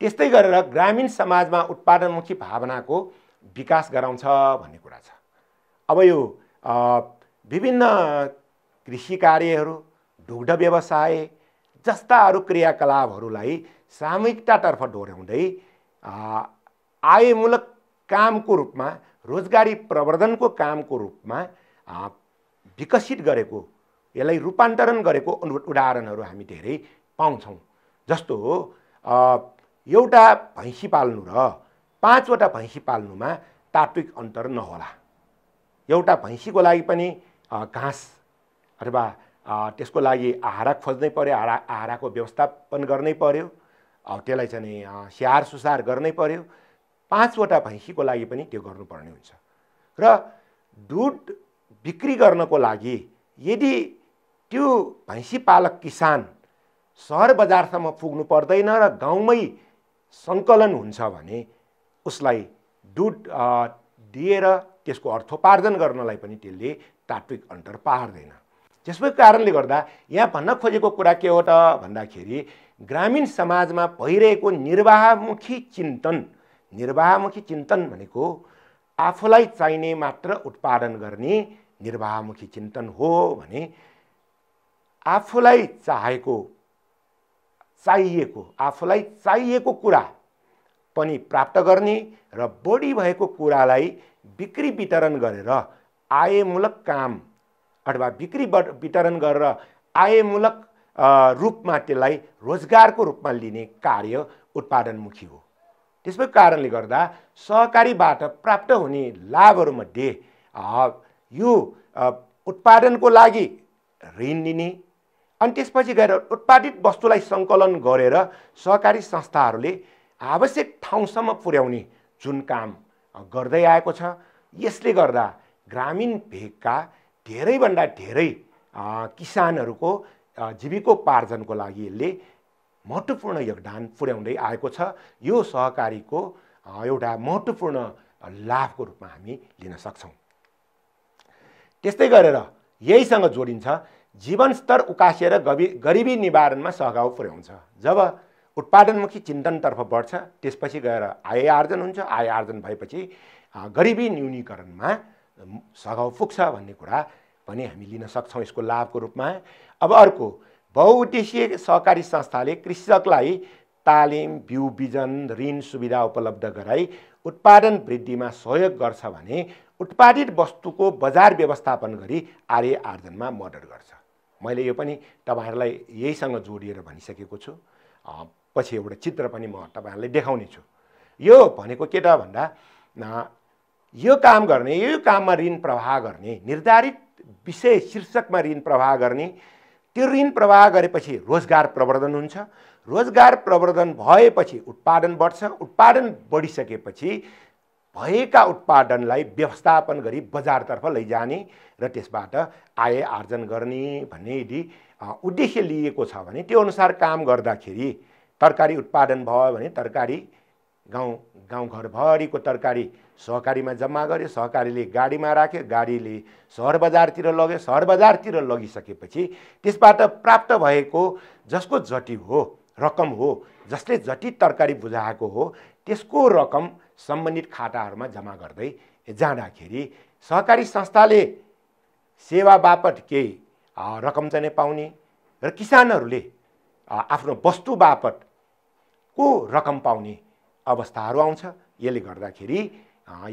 त्यस्तै गरेर ग्रामीण समाजमा उत्पादनमुखी भावनाको विकास गराउँछ भन्ने कुरा छ अब यो विभिन्न कृषि कार्यहरू दुग्ध व्यवसाय जस्ता अरू क्रियाकलापहरूलाई सामूहिकतातर्फ डोर्याउँदै आयमूलक कामको रूपमा रोजगारी प्रवर्धनको कामको रूपमा विकसित गरेको यसलाई रूपान्तरण गरेको अनु उदाहरणहरू हामी धेरै पाउँछौँ जस्तो एउटा भैँसी पाल्नु र पाँचवटा भैँसी पाल्नुमा तात्विक अन्तर नहोला एउटा भैँसीको लागि पनि घाँस अथवा त्यसको लागि आहारा खोज्नै पऱ्यो आहारा आहाराको व्यवस्थापन गर्नै पऱ्यो त्यसलाई चाहिँ स्याहार सुसार गर्नै पऱ्यो पाँचवटा भैँसीको लागि पनि त्यो गर्नुपर्ने हुन्छ र दुध बिक्री गर्नको लागि यदि त्यो भैँसी पालक किसान सहर बजारसम्म पुग्नु पर्दैन र गाउँमै सङ्कलन हुन्छ भने उसलाई दुध दिएर त्यसको अर्थोपार्जन गर्नलाई पनि त्यसले तात्विक अन्तर पार्दैन त्यसकै कारणले गर्दा यहाँ भन्न खोजेको कुरा के हो त भन्दाखेरि ग्रामीण समाजमा भइरहेको निर्वाहमुखी चिन्तन निर्वाहमुखी चिन्तन भनेको आफूलाई चाहिने मात्र उत्पादन गर्ने निर्वाहमुखी चिन्तन हो भने आफूलाई चाहेको चाहिएको आफूलाई चाहिएको कुरा पनि प्राप्त गर्ने र बढी भएको कुरालाई बिक्री वितरण गरेर आयमूलक काम अथवा बिक्री वितरण गरेर आयमूलक रूपमा त्यसलाई रोजगारको रूपमा लिने कार्य उत्पादनमुखी हो त्यसै कारणले गर्दा सहकारीबाट प्राप्त हुने लाभहरूमध्ये यो उत्पादनको लागि ऋण लिने अनि त्यसपछि गएर उत्पादित वस्तुलाई सङ्कलन गरेर सहकारी संस्थाहरूले आवश्यक ठाउँसम्म पुर्याउने जुन काम गर्दै आएको छ यसले गर्दा ग्रामीण भेगका धेरैभन्दा धेरै किसानहरूको जीविकोपार्जनको लागि यसले महत्त्वपूर्ण योगदान पुर्याउँदै आएको छ यो सहकारीको एउटा महत्त्वपूर्ण लाभको रूपमा हामी लिन सक्छौँ त्यस्तै गरेर यहीसँग जोडिन्छ जीवनस्तर उकासिएर गरी गरिबी निवारणमा सहगाउ पुर्याउँछ जब उत्पादनमुखी चिन्तनतर्फ बढ्छ त्यसपछि गएर आय आर्जन हुन्छ आय आर्जन भएपछि गरिबी न्यूनीकरणमा सघाउ पुग्छ भन्ने कुरा पनि हामी लिन सक्छौँ यसको लाभको रूपमा अब अर्को बहुउद्देशीय सहकारी संस्थाले कृषकलाई तालिम बिउ बिजन ऋण सुविधा उपलब्ध गराई उत्पादन वृद्धिमा सहयोग गर्छ भने उत्पादित वस्तुको बजार व्यवस्थापन गरी आर्य आर्जनमा मद्दत गर्छ मैले यो पनि तपाईँहरूलाई यहीसँग जोडिएर भनिसकेको छु पछि एउटा चित्र पनि म तपाईँहरूलाई देखाउने छु यो भनेको के त भन्दा यो काम गर्ने यो काममा ऋण प्रवाह गर्ने निर्धारित विषय शीर्षकमा ऋण प्रवाह गर्ने त्यो ऋण प्रवाह गरेपछि रोजगार प्रवर्धन हुन्छ रोजगार प्रवर्धन भएपछि उत्पादन बढ्छ उत्पादन बढिसकेपछि भएका उत्पादनलाई व्यवस्थापन गरी बजारतर्फ लैजाने र त्यसबाट आय आर्जन गर्ने भन्ने यदि उद्देश्य लिएको छ भने त्यो अनुसार काम गर्दाखेरि तरकारी उत्पादन भयो भने तरकारी गाउँ गाउँघरभरिको तरकारी सहकारीमा जम्मा गर्यो सहकारीले गाडीमा राख्यो गाडीले सहर बजारतिर लग्यो सहर बजारतिर लगिसकेपछि त्यसबाट प्राप्त भएको जसको जटी हो रकम हो जसले जटिल तरकारी बुझाएको हो त्यसको रकम सम्बन्धित खाताहरूमा जम्मा गर्दै जाँदाखेरि सहकारी संस्थाले सेवा बापत केही रकम चाहिँ पाउने र किसानहरूले आफ्नो वस्तु बापत को रकम पाउने अवस्थाहरू आउँछ यसले गर्दाखेरि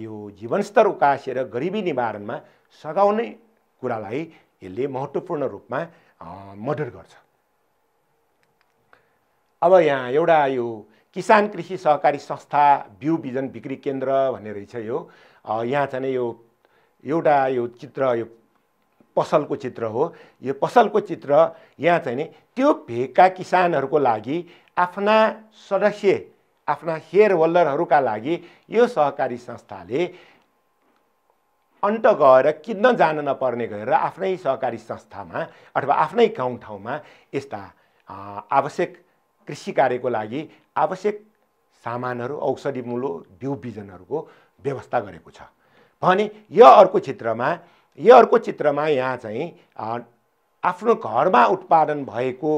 यो जीवनस्तर उकासेर गरिबी निवारणमा सघाउने कुरालाई यसले महत्त्वपूर्ण रूपमा मद्दत गर्छ अब यहाँ एउटा यो किसान कृषि सहकारी संस्था बिउ बिजन बिक्री केन्द्र भन्ने रहेछ यो यहाँ चाहिँ यो एउटा यो चित्र यो पसलको चित्र हो यो पसलको चित्र यहाँ चाहिँ नि त्यो भेगका किसानहरूको लागि आफ्ना सदस्य आफ्ना सेयर होल्डरहरूका लागि यो सहकारी संस्थाले अन्त गएर किन्न जान नपर्ने गरेर आफ्नै सहकारी संस्थामा अथवा आफ्नै गाउँ ठाउँमा यस्ता आवश्यक कृषि कार्यको लागि आवश्यक सामानहरू मूलो बिउ बिजनहरूको व्यवस्था गरेको छ भने यो अर्को क्षेत्रमा यो अर्को चित्रमा यहाँ चाहिँ आफ्नो घरमा उत्पादन भएको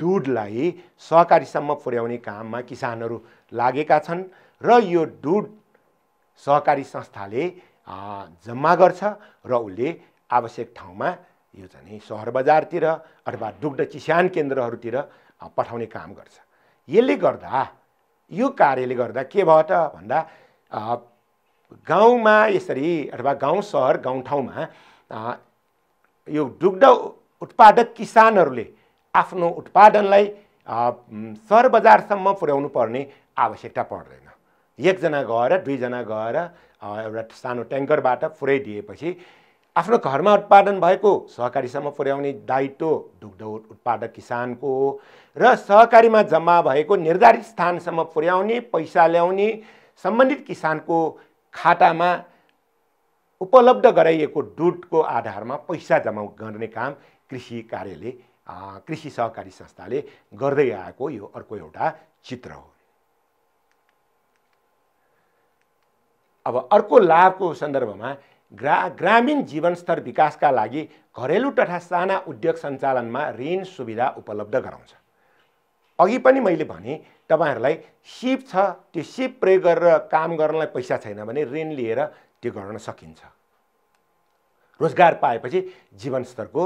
दुधलाई सहकारीसम्म पुर्याउने काममा किसानहरू लागेका छन् र यो डुड सहकारी संस्थाले जम्मा गर्छ र उसले आवश्यक ठाउँमा यो चाहिँ सहर बजारतिर अथवा दुग्ध चिस्यान केन्द्रहरूतिर पठाउने काम गर्छ यसले गर्दा यो कार्यले गर्दा के भयो त भन्दा गाउँमा यसरी अथवा गाउँ सहर गाउँठाउँमा यो दुग्ध उत्पादक किसानहरूले आफ्नो उत्पादनलाई सहर बजारसम्म पुर्याउनु पर्ने आवश्यकता पर्दैन एकजना गएर दुईजना गएर एउटा सानो ट्याङ्करबाट पुर्याइदिएपछि आफ्नो घरमा उत्पादन भएको सहकारीसम्म पुर्याउने दायित्व दुग्ध उत्पादक किसानको हो र सहकारीमा जम्मा भएको निर्धारित स्थानसम्म पुर्याउने पैसा ल्याउने सम्बन्धित किसानको खातामा उपलब्ध गराइएको दुधको आधारमा पैसा जमा गर्ने काम कृषि कार्यले कृषि सहकारी संस्थाले गर्दै आएको यो अर्को एउटा चित्र हो अब अर्को लाभको सन्दर्भमा ग्रा ग्रामीण जीवनस्तर विकासका लागि घरेलु तथा साना उद्योग सञ्चालनमा ऋण सुविधा उपलब्ध गराउँछ अघि पनि मैले भने तपाईँहरूलाई सिप छ त्यो सिप प्रयोग गरेर काम गर्नलाई पैसा छैन भने ऋण लिएर त्यो गर्न सकिन्छ रोजगार पाएपछि जीवनस्तरको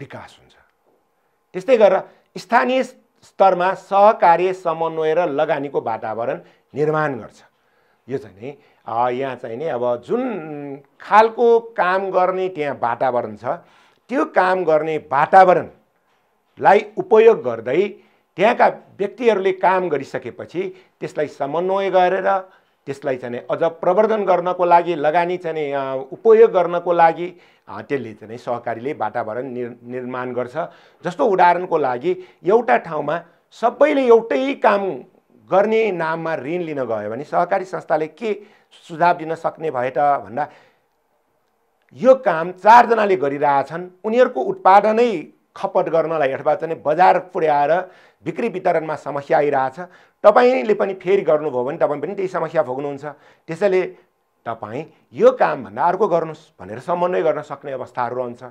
विकास हुन्छ त्यस्तै गरेर स्थानीय स्तरमा सहकार्य समन्वय र लगानीको वातावरण निर्माण गर्छ यो चाहिँ यहाँ चाहिँ नि अब जुन खालको काम गर्ने त्यहाँ वातावरण छ त्यो काम गर्ने वातावरणलाई उपयोग गर्दै त्यहाँका व्यक्तिहरूले काम गरिसकेपछि त्यसलाई समन्वय गरेर त्यसलाई चाहिँ अझ प्रवर्धन गर्नको लागि लगानी चाहिँ उपयोग गर्नको लागि त्यसले चाहिँ सहकारीले वातावरण निर् निर्माण गर्छ जस्तो उदाहरणको लागि एउटा ठाउँमा सबैले एउटै काम गर्ने नाममा ऋण लिन गयो भने सहकारी संस्थाले के सुझाव दिन सक्ने भए त भन्दा यो काम चारजनाले गरिरहेछन् उनीहरूको उत्पादनै खपत गर्नलाई अथवा चाहिँ बजार पुर्याएर बिक्री वितरणमा समस्या आइरहेछ तपाईँले पनि फेरि गर्नुभयो भने तपाईँ पनि त्यही समस्या भोग्नुहुन्छ त्यसैले तपाईँ यो कामभन्दा अर्को गर्नुहोस् भनेर समन्वय गर्न सक्ने अवस्थाहरू रहन्छ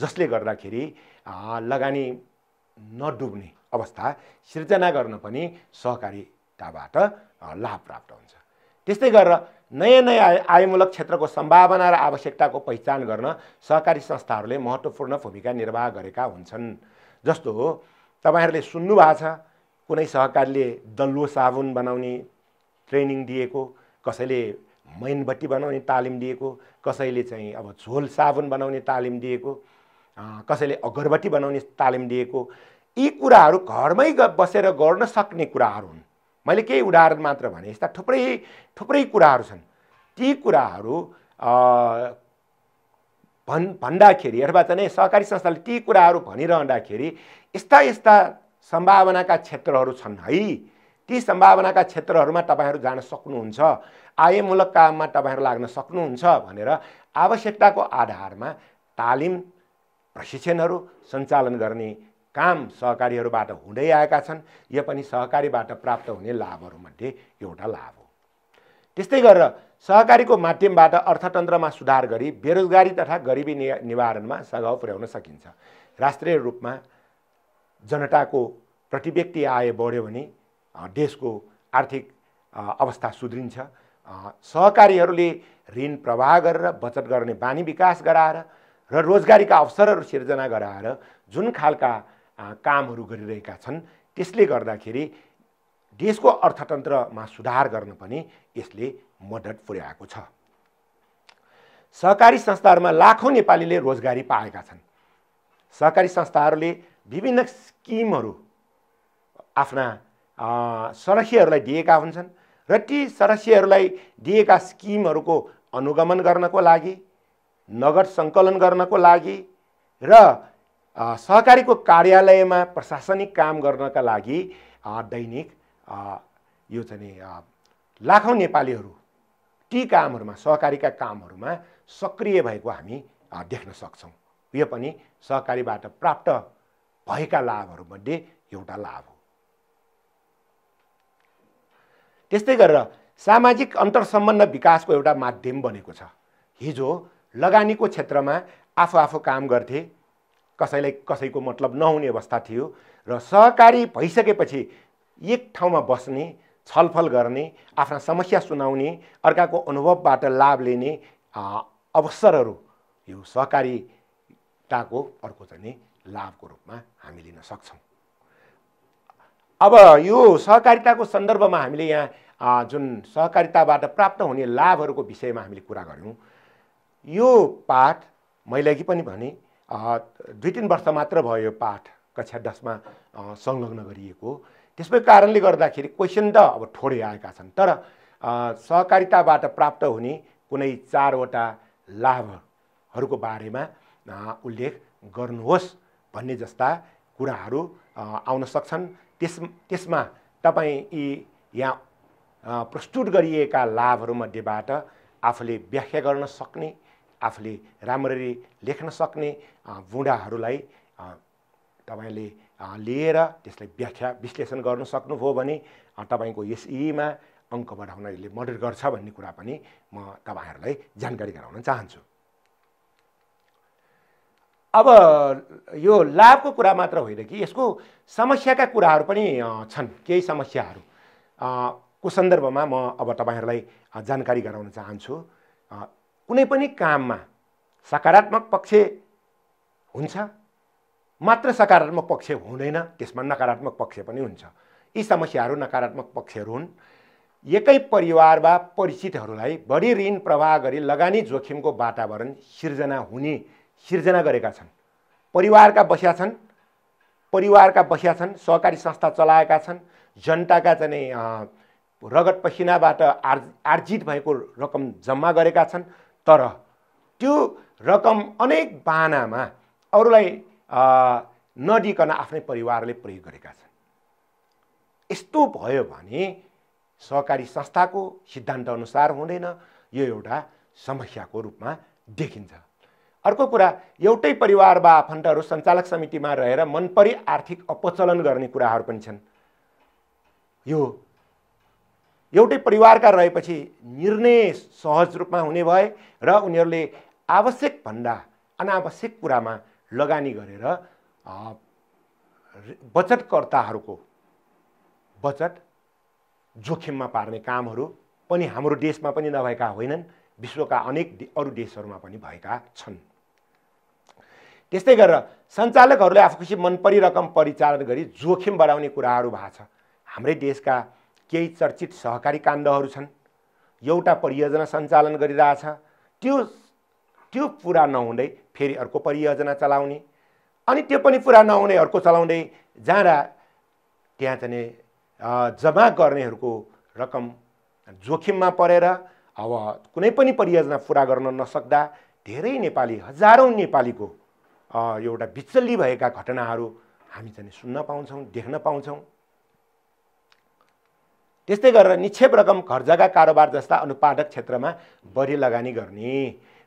जसले गर्दाखेरि लगानी नडुब्ने अवस्था सिर्जना गर्न पनि सहकारिताबाट लाभ प्राप्त हुन्छ त्यस्तै गरेर नयाँ नयाँ आयमूलक क्षेत्रको सम्भावना र आवश्यकताको पहिचान गर्न सहकारी संस्थाहरूले महत्त्वपूर्ण भूमिका निर्वाह गरेका हुन्छन् जस्तो हो तपाईँहरूले सुन्नुभएको छ कुनै सहकारीले दल्लो साबुन बनाउने ट्रेनिङ दिएको कसैले मैनबत्ती बनाउने तालिम दिएको कसैले चाहिँ अब झोल साबुन बनाउने तालिम दिएको कसैले अगरबत्ती बनाउने तालिम दिएको यी कुराहरू घरमै बसेर गर्न सक्ने कुराहरू हुन् मैले केही उदाहरण मात्र भने यस्ता थुप्रै थुप्रै कुराहरू छन् ती कुराहरू भन् भन्दाखेरि अथवा चाहिँ सहकारी संस्थाले ती कुराहरू भनिरहँदाखेरि यस्ता यस्ता सम्भावनाका क्षेत्रहरू छन् है ती सम्भावनाका क्षेत्रहरूमा तपाईँहरू जान सक्नुहुन्छ आयमूलक काममा तपाईँहरू लाग्न सक्नुहुन्छ भनेर आवश्यकताको आधारमा तालिम प्रशिक्षणहरू सञ्चालन गर्ने काम सहकारीहरूबाट हुँदै आएका छन् यो पनि सहकारीबाट प्राप्त हुने लाभहरूमध्ये एउटा लाभ हो त्यस्तै गरेर सहकारीको माध्यमबाट अर्थतन्त्रमा सुधार गरी बेरोजगारी तथा गरिबी नि निवारणमा सघाउ पुर्याउन सकिन्छ राष्ट्रिय रूपमा जनताको प्रतिव्यक्ति आय बढ्यो भने देशको आर्थिक अवस्था सुध्रिन्छ सहकारीहरूले ऋण प्रवाह गरेर बचत गर्ने बानी विकास गराएर र रोजगारीका अवसरहरू सिर्जना गराएर जुन खालका कामहरू गरिरहेका छन् त्यसले गर्दाखेरि देशको अर्थतन्त्रमा सुधार गर्न पनि यसले मद्दत पुर्याएको छ सहकारी संस्थाहरूमा लाखौँ नेपालीले रोजगारी पाएका छन् सहकारी संस्थाहरूले विभिन्न स्किमहरू आफ्ना सरसीहरूलाई दिएका हुन्छन् र ती सरसीहरूलाई दिएका स्किमहरूको अनुगमन गर्नको लागि नगद सङ्कलन गर्नको लागि र सहकारीको कार्यालयमा प्रशासनिक काम गर्नका लागि दैनिक यो चाहिँ लाखौँ नेपालीहरू ती कामहरूमा सहकारीका कामहरूमा सक्रिय भएको हामी देख्न सक्छौँ यो पनि सहकारीबाट प्राप्त भएका लाभहरूमध्ये एउटा लाभ हो त्यस्तै गरेर सामाजिक अन्तरसम्बन्ध विकासको एउटा माध्यम बनेको छ हिजो लगानीको क्षेत्रमा आफू आफू काम गर्थे कसैलाई कसैको मतलब नहुने अवस्था थियो र सहकारी भइसकेपछि एक ठाउँमा बस्ने छलफल गर्ने आफ्ना समस्या सुनाउने अर्काको अनुभवबाट लाभ लिने अवसरहरू यो सहकारीताको अर्को चाहिँ लाभको रूपमा हामी लिन सक्छौँ अब यो सहकारिताको सन्दर्भमा हामीले यहाँ जुन सहकारिताबाट प्राप्त हुने लाभहरूको विषयमा हामीले कुरा गऱ्यौँ यो पाठ मैले अघि पनि भने दुई तिन वर्ष मात्र भयो पाठ कक्षा दसमा संलग्न गरिएको त्यसकै कारणले गर्दाखेरि क्वेसन त अब थोरै आएका छन् तर सहकारिताबाट प्राप्त हुने कुनै चारवटा लाभहरूको बारेमा उल्लेख गर्नुहोस् भन्ने जस्ता कुराहरू आउन सक्छन् त्यस त्यसमा तपाईँ यी यहाँ प्रस्तुत गरिएका लाभहरूमध्येबाट आफूले व्याख्या गर्न सक्ने आफूले राम्ररी लेख्न सक्ने बुढाहरूलाई तपाईँले लिएर त्यसलाई व्याख्या विश्लेषण गर्नु सक्नुभयो भने तपाईँको एसईमा अङ्क बढाउन यसले मद्दत गर्छ भन्ने कुरा पनि म तपाईँहरूलाई जानकारी गराउन चाहन्छु अब यो लाभको कुरा मात्र होइन कि यसको समस्याका कुराहरू पनि छन् केही समस्याहरू को सन्दर्भमा म अब तपाईँहरूलाई जानकारी गराउन चाहन्छु कुनै पनि काममा सकारात्मक पक्ष हुन्छ मात्र सकारात्मक पक्ष हुँदैन त्यसमा नकारात्मक पक्ष पनि हुन्छ यी समस्याहरू नकारात्मक पक्षहरू हुन् एकै परिवार वा परिचितहरूलाई बढी ऋण प्रवाह गरी लगानी जोखिमको वातावरण सिर्जना हुने सिर्जना गरेका छन् परिवारका बस्या छन् परिवारका बस्या छन् सहकारी संस्था चलाएका छन् जनताका चाहिँ रगत पसिनाबाट आर्जित भएको रकम जम्मा गरेका छन् तर त्यो रकम अनेक बाहनामा अरूलाई नदिकन आफ्नै परिवारले प्रयोग गरेका छन् यस्तो भयो भने सहकारी संस्थाको सिद्धान्त अनुसार हुँदैन यो एउटा समस्याको रूपमा देखिन्छ अर्को कुरा एउटै परिवार वा आफन्तहरू सञ्चालक समितिमा रहेर मनपरी आर्थिक अपचलन गर्ने कुराहरू पनि छन् यो एउटै परिवारका रहेपछि निर्णय सहज रूपमा हुने भए र उनीहरूले आवश्यकभन्दा अनावश्यक कुरामा लगानी गरेर बचतकर्ताहरूको बचत जोखिममा पार्ने कामहरू पनि हाम्रो देशमा पनि नभएका होइनन् विश्वका अनेक अरू देशहरूमा पनि भएका छन् त्यस्तै गरेर सञ्चालकहरूले आफूखुसी मनपरी रकम परिचालन गरी जोखिम बढाउने कुराहरू भएको छ हाम्रै देशका केही चर्चित सहकारी काण्डहरू छन् एउटा परियोजना सञ्चालन गरिरहेछ त्यो त्यो पुरा नहुँदै फेरि अर्को परियोजना चलाउने अनि त्यो पनि पुरा नहुने अर्को चलाउँदै जाँदा त्यहाँ चाहिँ जमा गर्नेहरूको रकम जोखिममा परेर अब कुनै पनि परियोजना पुरा गर्न नसक्दा धेरै नेपाली हजारौँ नेपालीको एउटा बिचल्ली भएका घटनाहरू हामी चाहिँ सुन्न पाउँछौँ देख्न पाउँछौँ त्यस्तै गरेर निक्षेप रकम घर जग्गा कारोबार जस्ता अनुपादक क्षेत्रमा बढी लगानी गर्ने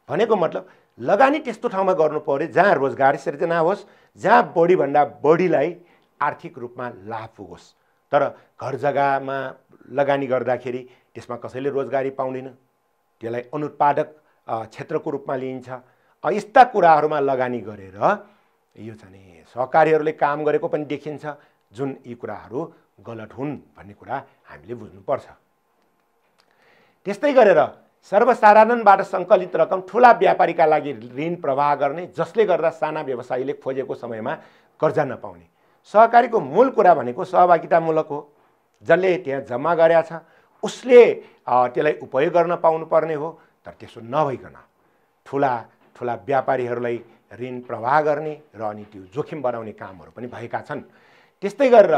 भनेको मतलब लगानी त्यस्तो ठाउँमा गर्नु पऱ्यो जहाँ रोजगार सिर्जना होस् जहाँ बढीभन्दा बढीलाई आर्थिक रूपमा लाभ पुगोस् तर घर जग्गामा लगानी गर्दाखेरि त्यसमा कसैले रोजगारी पाउँदैन त्यसलाई अनुत्पादक क्षेत्रको रूपमा लिइन्छ यस्ता कुराहरूमा लगानी गरेर यो चाहिँ सहकारीहरूले काम गरेको पनि देखिन्छ जुन यी कुराहरू गलत हुन् भन्ने कुरा हामीले बुझ्नुपर्छ त्यस्तै गरेर सर्वसाधारणबाट सङ्कलित रकम ठुला व्यापारीका लागि ऋण प्रवाह गर्ने जसले गर्दा साना व्यवसायीले खोजेको समयमा कर्जा नपाउने सहकारीको मूल कुरा भनेको सहभागितामूलक हो जसले त्यहाँ जम्मा गरेका छ उसले त्यसलाई उपयोग गर्न पाउनुपर्ने हो तर त्यसो नभइकन ठुला ठुला व्यापारीहरूलाई ऋण प्रवाह गर्ने र अनि त्यो जोखिम बनाउने कामहरू पनि भएका छन् त्यस्तै गरेर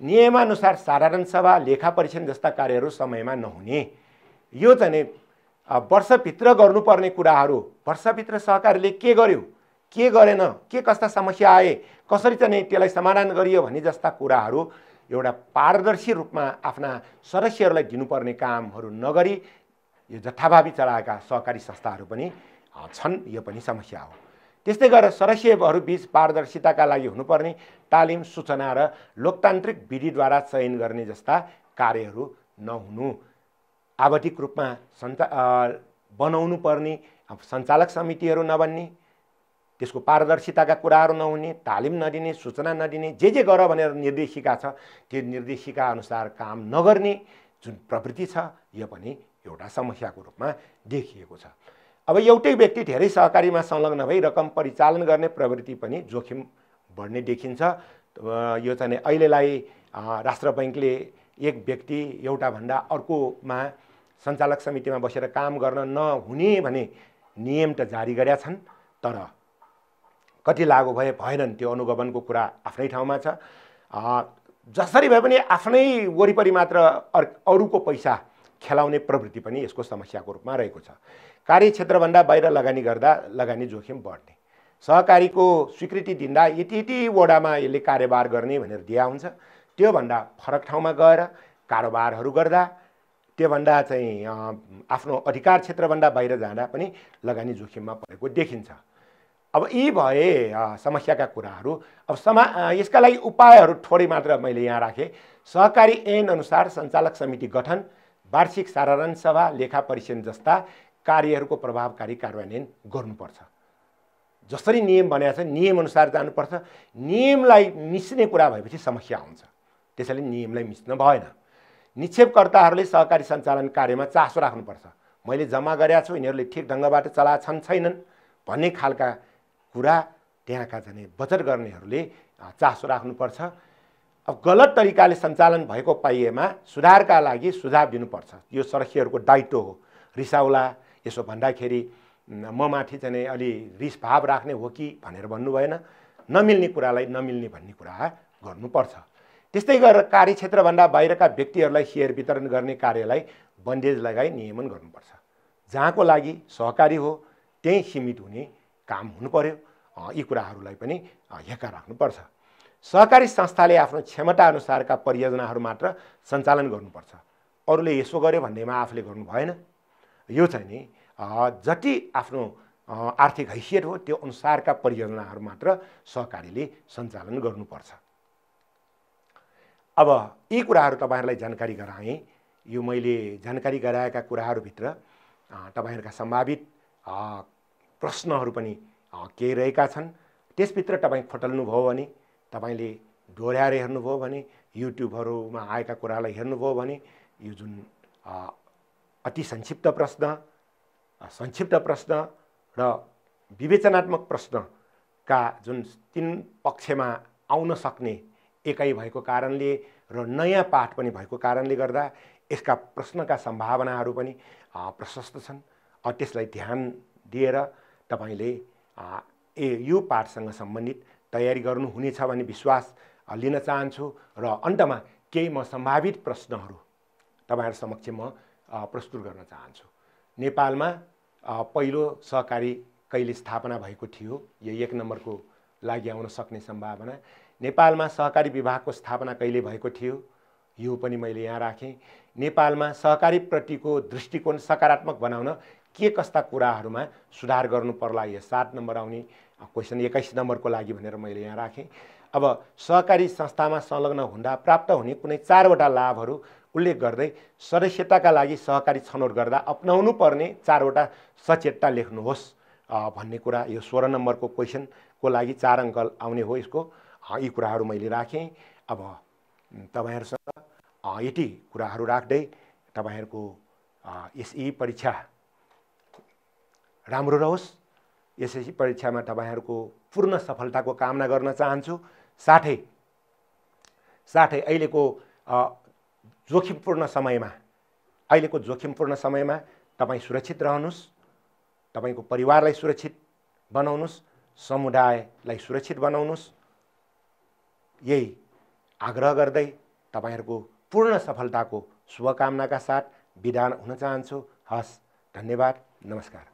नियमानुसार साधारण सभा लेखा परीक्षण जस्ता कार्यहरू समयमा नहुने यो चाहिँ वर्षभित्र गर्नुपर्ने कुराहरू वर्षभित्र सहकारीले के गर्यो के गरेन के कस्ता समस्या आए कसरी चाहिँ त्यसलाई समाधान गरियो भन्ने जस्ता कुराहरू एउटा पारदर्शी रूपमा आफ्ना सदस्यहरूलाई दिनुपर्ने कामहरू नगरी यो जथाभावी चलाएका सहकारी संस्थाहरू पनि छन् यो पनि समस्या हो त्यस्तै गरेर सरसेवहरू बिच पारदर्शिताका लागि हुनुपर्ने तालिम सूचना र लोकतान्त्रिक विधिद्वारा चयन गर्ने जस्ता कार्यहरू नहुनु आवधिक रूपमा सञ्चा बनाउनु पर्ने सञ्चालक समितिहरू नबन्ने त्यसको पारदर्शिताका कुराहरू नहुने तालिम नदिने सूचना नदिने जे जे गर भनेर निर्देशिका छ त्यो निर्देशिका अनुसार काम नगर्ने जुन प्रवृत्ति छ यो पनि एउटा समस्याको रूपमा देखिएको छ अब एउटै व्यक्ति धेरै सहकारीमा संलग्न भई रकम परिचालन गर्ने प्रवृत्ति पनि जोखिम बढ्ने देखिन्छ यो चाहिँ अहिलेलाई राष्ट्र बैङ्कले एक व्यक्ति एउटाभन्दा अर्कोमा सञ्चालक समितिमा बसेर काम गर्न नहुने भने नियम त जारी गरेका छन् तर कति लागु भए भएनन् त्यो अनुगमनको कुरा आफ्नै ठाउँमा छ जसरी भए पनि आफ्नै वरिपरि मात्र अरूको पैसा खेलाउने प्रवृत्ति पनि यसको समस्याको रूपमा रहेको छ कार्यक्षेत्रभन्दा बाहिर लगानी गर्दा लगानी जोखिम बढ्ने सहकारीको स्वीकृति दिँदा यति यति वडामा यसले कारोबार गर्ने भनेर दिया हुन्छ त्योभन्दा फरक ठाउँमा गएर कारोबारहरू गर्दा त्योभन्दा चाहिँ आफ्नो अधिकार क्षेत्रभन्दा बाहिर जाँदा पनि लगानी जोखिममा परेको देखिन्छ अब यी भए समस्याका कुराहरू अब समा यसका लागि उपायहरू थोरै मात्र मैले यहाँ राखेँ सहकारी ऐन अनुसार सञ्चालक समिति गठन वार्षिक साधारण सभा लेखा परीक्षण जस्ता कार्यहरूको प्रभावकारी कार्यान्वयन गर्नुपर्छ जसरी नियम बनाएको छ नियमअनुसार जानुपर्छ नियमलाई मिच्ने कुरा भएपछि समस्या आउँछ त्यसैले नियमलाई मिच्न भएन निक्षेपकर्ताहरूले सहकारी सञ्चालन कार्यमा चासो राख्नुपर्छ मैले जम्मा गरेका छु यिनीहरूले ठिक ढङ्गबाट चला छन् छैनन् भन्ने खालका कुरा त्यहाँका जाने बचत गर्नेहरूले चासो राख्नुपर्छ अब गलत तरिकाले सञ्चालन भएको पाइएमा सुधारका लागि सुझाव दिनुपर्छ यो सरखीहरूको दायित्व हो रिसाउला यसो भन्दाखेरि म माथि चाहिँ अलि रिस भाव राख्ने हो कि भनेर भन्नु भएन नमिल्ने कुरालाई नमिल्ने भन्ने कुरा गर्नुपर्छ त्यस्तै गरेर कार्यक्षेत्रभन्दा बाहिरका व्यक्तिहरूलाई सेयर वितरण गर्ने कार्यलाई बन्देज लगाई नियमन गर्नुपर्छ जहाँको लागि सहकारी हो त्यहीँ सीमित हुने काम हुनु पर्यो यी कुराहरूलाई पनि हेका राख्नुपर्छ सहकारी संस्थाले आफ्नो क्षमताअनुसारका परियोजनाहरू मात्र सञ्चालन गर्नुपर्छ अरूले यसो गर्यो भन्नेमा आफूले गर्नु भएन यो चाहिँ नि जति आफ्नो आर्थिक हैसियत हो त्यो अनुसारका परियोजनाहरू मात्र सहकारीले सञ्चालन गर्नुपर्छ अब यी कुराहरू तपाईँहरूलाई जानकारी गराएँ यो मैले जानकारी गराएका कुराहरूभित्र तपाईँहरूका सम्भावित प्रश्नहरू पनि केही रहेका छन् त्यसभित्र तपाईँ खोटल्नुभयो भने तपाईँले डोर्याएर हेर्नुभयो भने युट्युबहरूमा आएका कुरालाई हेर्नुभयो भने यो जुन अति संक्षिप्त प्रश्न संक्षिप्त प्रश्न र विवेचनात्मक प्रश्नका जुन तिन पक्षमा आउन सक्ने एकाइ भएको कारणले र नयाँ पाठ पनि भएको कारणले गर्दा यसका प्रश्नका सम्भावनाहरू पनि प्रशस्त छन् त्यसलाई ध्यान दिएर तपाईँले ए यो पाठसँग सम्बन्धित तयारी गर्नुहुनेछ भन्ने विश्वास लिन चाहन्छु र अन्तमा केही म सम्भावित प्रश्नहरू तपाईँहरू समक्ष म प्रस्तुत गर्न चाहन्छु नेपालमा पहिलो सहकारी कहिले स्थापना भएको थियो यो एक नम्बरको लागि आउन सक्ने सम्भावना नेपालमा सहकारी विभागको स्थापना कहिले भएको थियो यो पनि मैले यहाँ राखेँ नेपालमा सहकारीप्रतिको दृष्टिकोण सकारात्मक बनाउन के कस्ता कुराहरूमा सुधार गर्नु पर्ला यो सात नम्बर आउने क्वेसन एक्काइस नम्बरको लागि भनेर मैले यहाँ राखेँ अब सहकारी संस्थामा संलग्न हुँदा प्राप्त हुने कुनै चारवटा लाभहरू उल्लेख गर्दै सदस्यताका लागि सहकारी छनौट गर्दा अप्नाउनु पर्ने चारवटा सचेतता लेख्नुहोस् भन्ने कुरा यो सोह्र नम्बरको क्वेसनको लागि चार अङ्क आउने हो यसको यी कुराहरू मैले राखेँ अब तपाईँहरूसँग यति कुराहरू राख्दै तपाईँहरूको एसई परीक्षा राम्रो रहोस् एसएसी परीक्षामा तपाईँहरूको पूर्ण सफलताको कामना गर्न चाहन्छु साथै साथै अहिलेको जोखिमपूर्ण समयमा अहिलेको जोखिमपूर्ण समयमा तपाईँ सुरक्षित रहनुहोस् तपाईँको परिवारलाई सुरक्षित बनाउनुहोस् समुदायलाई सुरक्षित बनाउनुहोस् यही आग्रह गर्दै तपाईँहरूको पूर्ण सफलताको शुभकामनाका साथ विधान हुन चाहन्छु हस् धन्यवाद नमस्कार